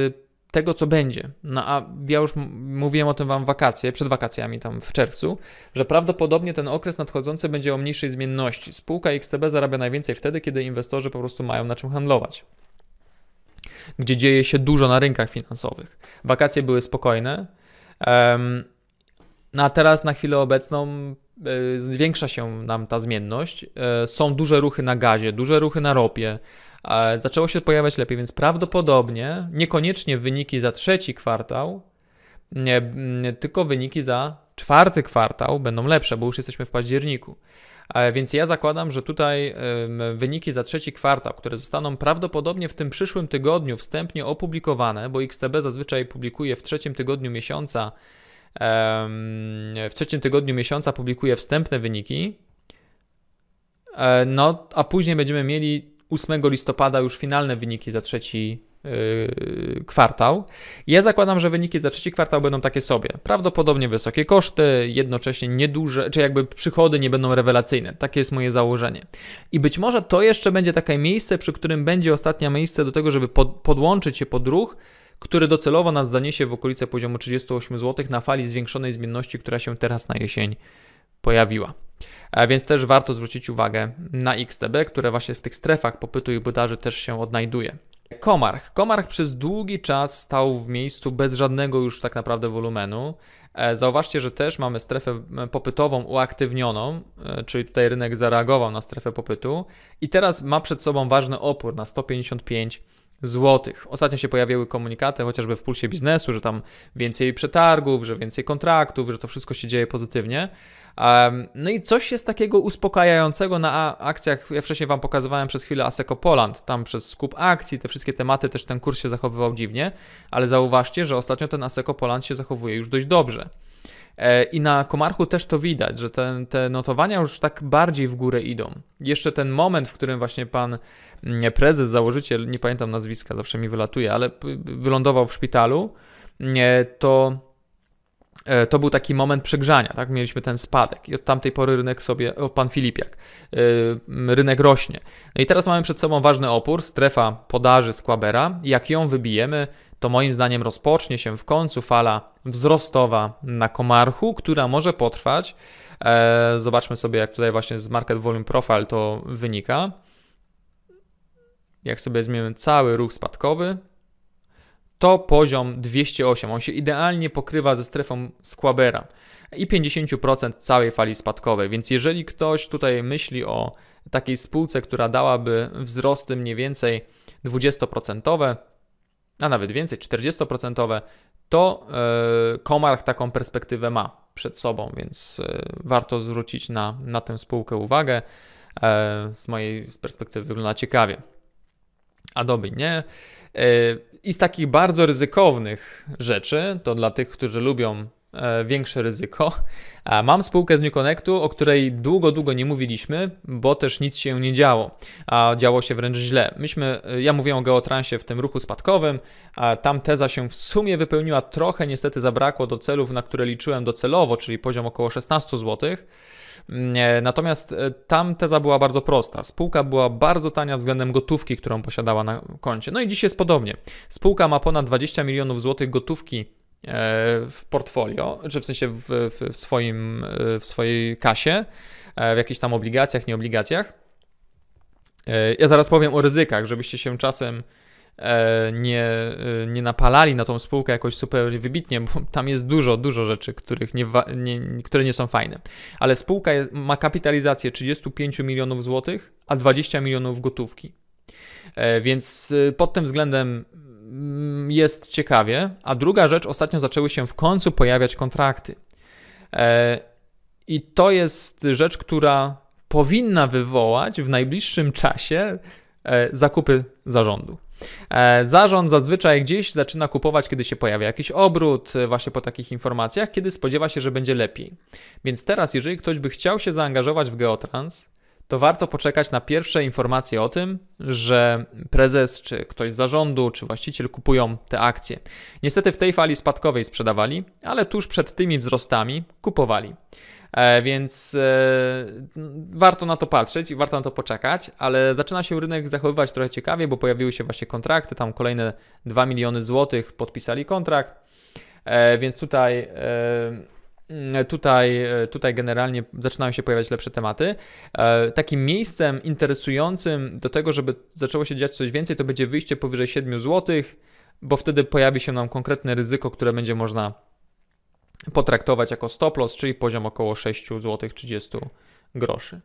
tego, co będzie. No a ja już mówiłem o tym wam wakacje, przed wakacjami tam w czerwcu, że prawdopodobnie ten okres nadchodzący będzie o mniejszej zmienności. Spółka XTB zarabia najwięcej wtedy, kiedy inwestorzy po prostu mają na czym handlować. Gdzie dzieje się dużo na rynkach finansowych. Wakacje były spokojne. Um, no a teraz na chwilę obecną e, zwiększa się nam ta zmienność. E, są duże ruchy na gazie, duże ruchy na ropie, zaczęło się pojawiać lepiej, więc prawdopodobnie niekoniecznie wyniki za trzeci kwartał, nie, tylko wyniki za czwarty kwartał będą lepsze, bo już jesteśmy w październiku. Więc ja zakładam, że tutaj wyniki za trzeci kwartał, które zostaną prawdopodobnie w tym przyszłym tygodniu wstępnie opublikowane, bo XTB zazwyczaj publikuje w trzecim tygodniu miesiąca, w trzecim tygodniu miesiąca publikuje wstępne wyniki, e, no a później będziemy mieli 8 listopada już finalne wyniki za trzeci yy, kwartał. Ja zakładam, że wyniki za trzeci kwartał będą takie sobie. Prawdopodobnie wysokie koszty, jednocześnie nieduże, czy jakby przychody nie będą rewelacyjne. Takie jest moje założenie. I być może to jeszcze będzie takie miejsce, przy którym będzie ostatnie miejsce do tego, żeby pod, podłączyć się pod ruch, który docelowo nas zaniesie w okolice poziomu 38 zł na fali zwiększonej zmienności, która się teraz na jesień pojawiła. E, więc też warto zwrócić uwagę na XTB, które właśnie w tych strefach popytu i podaży też się odnajduje. Komarch. Komarch przez długi czas stał w miejscu bez żadnego już tak naprawdę wolumenu. E, zauważcie, że też mamy strefę popytową uaktywnioną, e, czyli tutaj rynek zareagował na strefę popytu i teraz ma przed sobą ważny opór na 155 złotych. Ostatnio się pojawiały komunikaty chociażby w pulsie biznesu, że tam więcej przetargów, że więcej kontraktów, że to wszystko się dzieje pozytywnie. No i coś jest takiego uspokajającego na akcjach. Ja wcześniej Wam pokazywałem przez chwilę Aseco Poland, tam przez skup akcji, te wszystkie tematy, też ten kurs się zachowywał dziwnie, ale zauważcie, że ostatnio ten Aseco Poland się zachowuje już dość dobrze. E, I na Komarchu też to widać, że te, te notowania już tak bardziej w górę idą. Jeszcze ten moment, w którym właśnie pan mm, prezes, założyciel, nie pamiętam nazwiska, zawsze mi wylatuje, ale wylądował w szpitalu, to e, to był taki moment przegrzania, tak? Mieliśmy ten spadek i od tamtej pory rynek sobie, o pan Filipiak, e, rynek rośnie. No i teraz mamy przed sobą ważny opór, strefa podaży Squabera. Jak ją wybijemy, to moim zdaniem rozpocznie się w końcu fala wzrostowa na komarchu, która może potrwać. E, zobaczmy sobie, jak tutaj właśnie z Market Volume Profile to wynika. Jak sobie zmienimy cały ruch spadkowy, to poziom 208. On się idealnie pokrywa ze strefą Squabera i 50% całej fali spadkowej. Więc jeżeli ktoś tutaj myśli o takiej spółce, która dałaby wzrosty mniej więcej 20%, a nawet więcej, 40%, to e, Komarch taką perspektywę ma przed sobą, więc e, warto zwrócić na, na tę spółkę uwagę. E, z mojej perspektywy wygląda ciekawie. A doby nie. I z takich bardzo ryzykownych rzeczy, to dla tych, którzy lubią E, większe ryzyko. Mam spółkę z New Connectu, o której długo, długo nie mówiliśmy, bo też nic się nie działo, a działo się wręcz źle. Myśmy, e, ja mówiłem o geotransie w tym ruchu spadkowym, tam teza się w sumie wypełniła trochę, niestety zabrakło do celów, na które liczyłem docelowo, czyli poziom około 16 zł. Mm, e, natomiast tam teza była bardzo prosta. Spółka była bardzo tania względem gotówki, którą posiadała na koncie. No i dziś jest podobnie. Spółka ma ponad 20 milionów złotych gotówki E, w portfolio, czy w sensie w, w, swoim, e, w swojej kasie, e, w jakichś tam obligacjach, nie obligacjach. Ja zaraz powiem o ryzykach, żebyście się czasem nie, nie napalali na tą spółkę jakoś super wybitnie, bo tam jest dużo, dużo rzeczy, których nie, nie które nie są fajne. Ale spółka jest, ma kapitalizację 35 milionów złotych, a 20 milionów gotówki. Więc pod tym względem Mm, jest ciekawie. A druga rzecz, ostatnio zaczęły się w końcu pojawiać kontrakty. E, I to jest rzecz, która powinna wywołać w najbliższym czasie e, zakupy zarządu. E, zarząd zazwyczaj gdzieś zaczyna kupować, kiedy się pojawia jakiś obrót, właśnie po takich informacjach, kiedy spodziewa się, że będzie lepiej. Więc teraz, jeżeli ktoś by chciał się zaangażować w Geotrans, to warto poczekać na pierwsze informacje o tym, że prezes czy ktoś z zarządu czy właściciel kupują te akcje. Niestety w tej fali spadkowej sprzedawali, ale tuż przed tymi wzrostami kupowali. E, więc e, warto na to patrzeć i warto na to poczekać, ale zaczyna się rynek zachowywać trochę ciekawie, bo pojawiły się właśnie kontrakty, tam kolejne 2 miliony złotych podpisali kontrakt, e, więc tutaj e, Mm, tutaj, e, tutaj generalnie zaczynają się pojawiać lepsze tematy. E, takim miejscem interesującym do tego, żeby zaczęło się dziać coś więcej, to będzie wyjście powyżej 7 zł, bo wtedy pojawi się nam konkretne ryzyko, które będzie można potraktować jako stop loss, czyli poziom około 6 zł 30 groszy.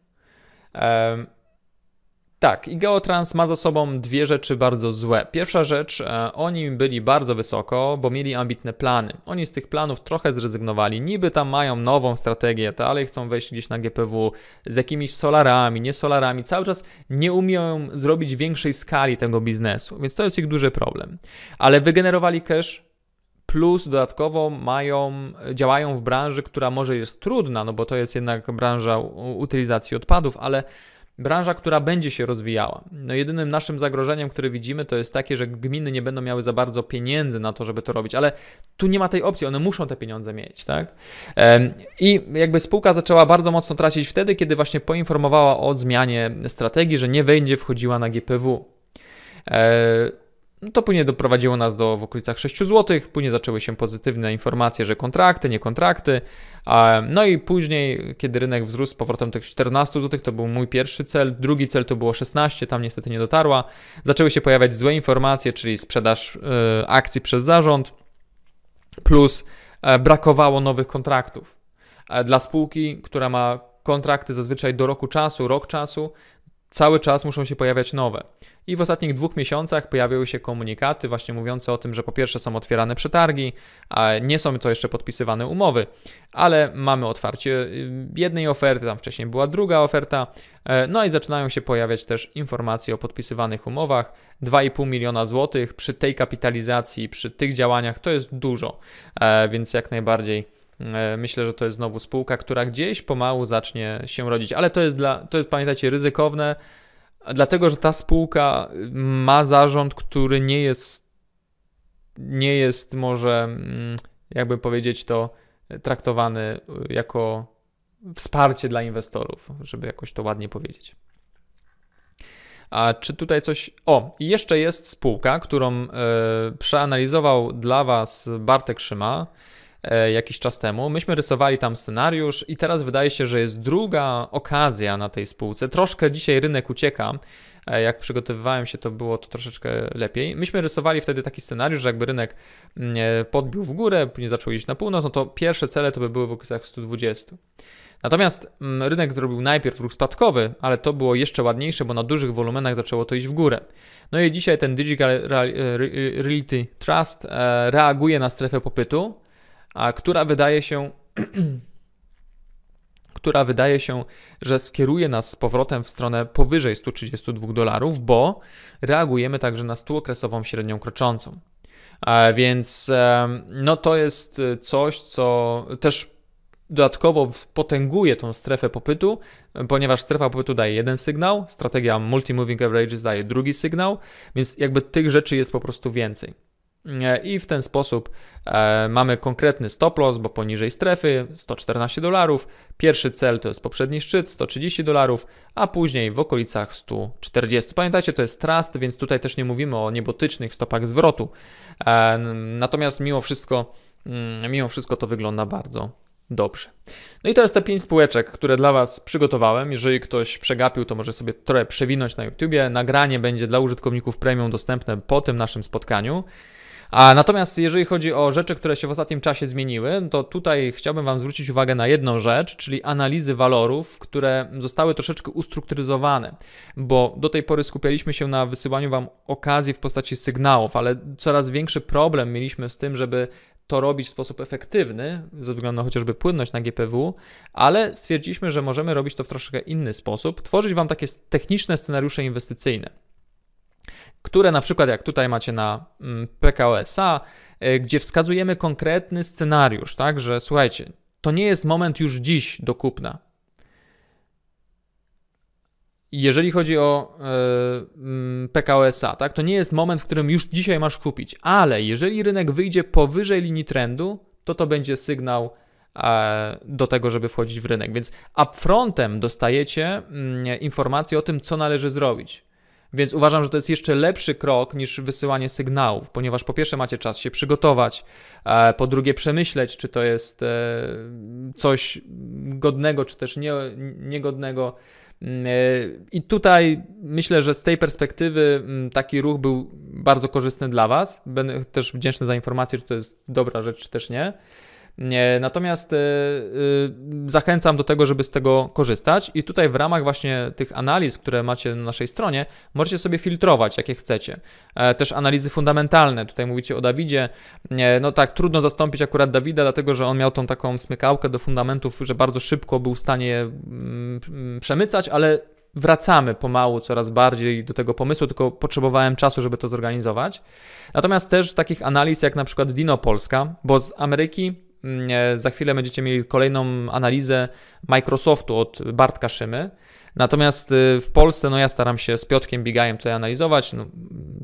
Tak, i Geotrans ma za sobą dwie rzeczy bardzo złe. Pierwsza rzecz, e, oni byli bardzo wysoko, bo mieli ambitne plany. Oni z tych planów trochę zrezygnowali. Niby tam mają nową strategię, to ale chcą wejść gdzieś na GPW z jakimiś solarami, nie solarami. Cały czas nie umieją zrobić większej skali tego biznesu, więc to jest ich duży problem. Ale wygenerowali cash, plus dodatkowo mają, działają w branży, która może jest trudna, no bo to jest jednak branża utylizacji odpadów, ale branża, która będzie się rozwijała. No jedynym naszym zagrożeniem, które widzimy, to jest takie, że gminy nie będą miały za bardzo pieniędzy na to, żeby to robić, ale tu nie ma tej opcji, one muszą te pieniądze mieć, tak? I jakby spółka zaczęła bardzo mocno tracić wtedy, kiedy właśnie poinformowała o zmianie strategii, że nie będzie wchodziła na GPW. E, no to później doprowadziło nas do w okolicach 6 zł. Później zaczęły się pozytywne informacje, że kontrakty, nie kontrakty. No i później, kiedy rynek wzrósł z powrotem tych 14 zł, to był mój pierwszy cel. Drugi cel to było 16, tam niestety nie dotarła. Zaczęły się pojawiać złe informacje, czyli sprzedaż e, akcji przez zarząd, plus e, brakowało nowych kontraktów. E, dla spółki, która ma kontrakty zazwyczaj do roku czasu, rok czasu, cały czas muszą się pojawiać nowe. I w ostatnich dwóch miesiącach pojawiły się komunikaty właśnie mówiące o tym, że po pierwsze są otwierane przetargi, a nie są to jeszcze podpisywane umowy, ale mamy otwarcie y, jednej oferty, tam wcześniej była druga oferta, e, no i zaczynają się pojawiać też informacje o podpisywanych umowach. 2,5 miliona złotych przy tej kapitalizacji, przy tych działaniach to jest dużo, e, więc jak najbardziej. E, myślę, że to jest znowu spółka, która gdzieś pomału zacznie się rodzić, ale to jest dla, to jest pamiętajcie, ryzykowne, Dlatego, że ta spółka ma zarząd, który nie jest, nie jest może, mm, jakby powiedzieć to, traktowany y, jako wsparcie dla inwestorów, żeby jakoś to ładnie powiedzieć. A czy tutaj coś. O, jeszcze jest spółka, którą y, przeanalizował dla Was Bartek Szyma. E, jakiś czas temu. Myśmy rysowali tam scenariusz i teraz wydaje się, że jest druga okazja na tej spółce. Troszkę dzisiaj rynek ucieka. E, jak przygotowywałem się, to było to troszeczkę lepiej. Myśmy rysowali wtedy taki scenariusz, że jakby rynek mm, e, podbił w górę, później zaczął iść na północ, no to pierwsze cele to by były w okresach 120. Natomiast mm, rynek zrobił najpierw ruch spadkowy, ale to było jeszcze ładniejsze, bo na dużych wolumenach zaczęło to iść w górę. No i dzisiaj ten Digital Reality Trust reaguje na strefę popytu, a która wydaje się, która wydaje się, że skieruje nas z powrotem w stronę powyżej 132 dolarów, bo reagujemy także na stuokresową średnią kroczącą. A więc no to jest e, coś, co też dodatkowo potęguje tą strefę popytu, ponieważ strefa popytu daje jeden sygnał, strategia multi-moving averages daje drugi sygnał, więc jakby tych rzeczy jest po prostu więcej i w ten sposób e, mamy konkretny stop loss, bo poniżej strefy 114 dolarów, pierwszy cel to jest poprzedni szczyt 130 dolarów, a później w okolicach 140. Pamiętajcie, to jest trust, więc tutaj też nie mówimy o niebotycznych stopach zwrotu. E, natomiast mimo wszystko, mm, mimo wszystko to wygląda bardzo dobrze. No i to jest te 5 spółeczek, które dla Was przygotowałem. Jeżeli ktoś przegapił, to może sobie trochę przewinąć na YouTubie. Nagranie będzie dla użytkowników premium dostępne po tym naszym spotkaniu. A natomiast jeżeli chodzi o rzeczy, które się w ostatnim czasie zmieniły, to tutaj chciałbym Wam zwrócić uwagę na jedną rzecz, czyli analizy walorów, które zostały troszeczkę ustrukturyzowane, bo do tej pory skupialiśmy się na wysyłaniu Wam okazji w postaci sygnałów, ale coraz większy problem mieliśmy z tym, żeby to robić w sposób efektywny, ze względu na chociażby płynność na GPW, ale stwierdziliśmy, że możemy robić to w troszkę inny sposób, tworzyć Wam takie techniczne scenariusze inwestycyjne które na przykład jak tutaj macie na mm, PKOSA, e, gdzie wskazujemy konkretny scenariusz, tak, że słuchajcie, to nie jest moment już dziś do kupna. Jeżeli chodzi o yy, e, mm, PKOSA, tak, to nie jest moment, w którym już dzisiaj masz kupić, ale jeżeli rynek wyjdzie powyżej linii trendu, to to będzie sygnał e, do tego, żeby wchodzić w rynek. Więc upfrontem dostajecie mm, informacje o tym, co należy zrobić. Więc uważam, że to jest jeszcze lepszy krok niż wysyłanie sygnałów, ponieważ po pierwsze macie czas się przygotować, e, po drugie przemyśleć, czy to jest e, coś godnego, czy też nie, niegodnego. Mm, e, I tutaj myślę, że z tej perspektywy mm, taki ruch był bardzo korzystny dla Was. Będę też wdzięczny za informację, czy to jest dobra rzecz, czy też nie. E, natomiast e, e, zachęcam do tego, żeby z tego korzystać i tutaj w ramach właśnie tych analiz, które macie na naszej stronie, możecie sobie filtrować, jakie chcecie. Też analizy fundamentalne, tutaj mówicie o Dawidzie, no tak, trudno zastąpić akurat Dawida, dlatego, że on miał tą taką smykałkę do fundamentów, że bardzo szybko był w stanie je mm, mm, przemycać, ale wracamy pomału coraz bardziej do tego pomysłu, tylko potrzebowałem czasu, żeby to zorganizować. Natomiast też takich analiz jak na przykład Dino Polska, bo z Ameryki Mm, e, za chwilę będziecie mieli kolejną analizę Microsoftu od Bartka Szymy. Natomiast y, w Polsce, no ja staram się z Piotkiem Bigajem tutaj analizować, no,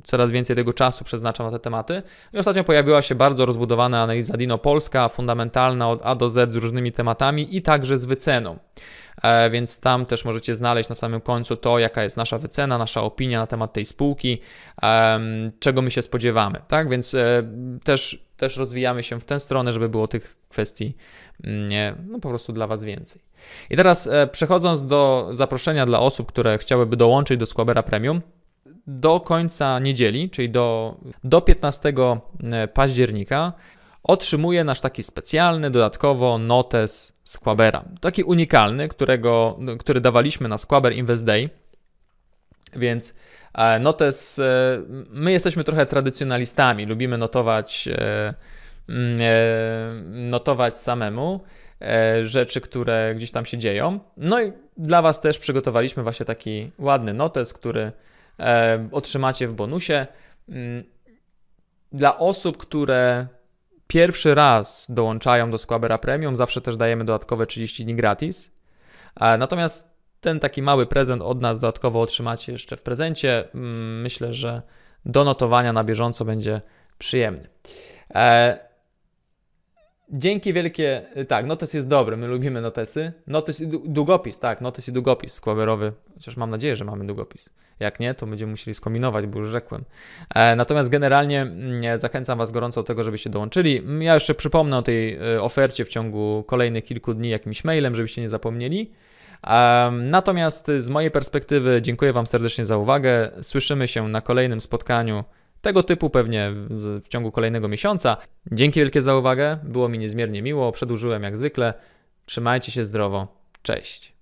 coraz więcej tego czasu przeznaczam na te tematy. No I ostatnio pojawiła się bardzo rozbudowana analiza Dino Polska, fundamentalna od A do Z z różnymi tematami i także z wyceną. E, więc tam też możecie znaleźć na samym końcu to, jaka jest nasza wycena, nasza opinia na temat tej spółki, e, czego my się spodziewamy. Tak więc e, też też rozwijamy się w tę stronę, żeby było tych kwestii mm, no, po prostu dla Was więcej. I teraz e, przechodząc do zaproszenia dla osób, które chciałyby dołączyć do Squabera Premium, do końca niedzieli, czyli do, do 15 e, października, otrzymuje nasz taki specjalny, dodatkowo notes Squabera. Taki unikalny, którego, który dawaliśmy na Squaber Invest Day. Więc E, notes, e, my jesteśmy trochę tradycjonalistami, lubimy notować, e, notować samemu rzeczy, które gdzieś tam się dzieją. No i dla Was też przygotowaliśmy właśnie taki ładny notes, który otrzymacie w bonusie. Mm, dla osób, które pierwszy raz dołączają do Squabera Premium, zawsze też dajemy dodatkowe 30 dni gratis. Natomiast ten taki mały prezent od nas dodatkowo otrzymacie jeszcze w prezencie. Mm, myślę, że do notowania na bieżąco będzie przyjemny. E, dzięki wielkie. Y, tak, notes jest dobry, my lubimy notesy. Notes i długopis, tak, notes i długopis skłaberowy. Chociaż mam nadzieję, że mamy długopis. Jak nie, to będziemy musieli skombinować, bo już rzekłem. E, natomiast generalnie mm, zachęcam Was gorąco do tego, żebyście dołączyli. Ja jeszcze przypomnę o tej y, ofercie w ciągu kolejnych kilku dni jakimś mailem, żebyście nie zapomnieli. Natomiast z mojej perspektywy dziękuję Wam serdecznie za uwagę. Słyszymy się na kolejnym spotkaniu tego typu pewnie w, w ciągu kolejnego miesiąca. Dzięki wielkie za uwagę. Było mi niezmiernie miło. Przedłużyłem jak zwykle. Trzymajcie się zdrowo. Cześć.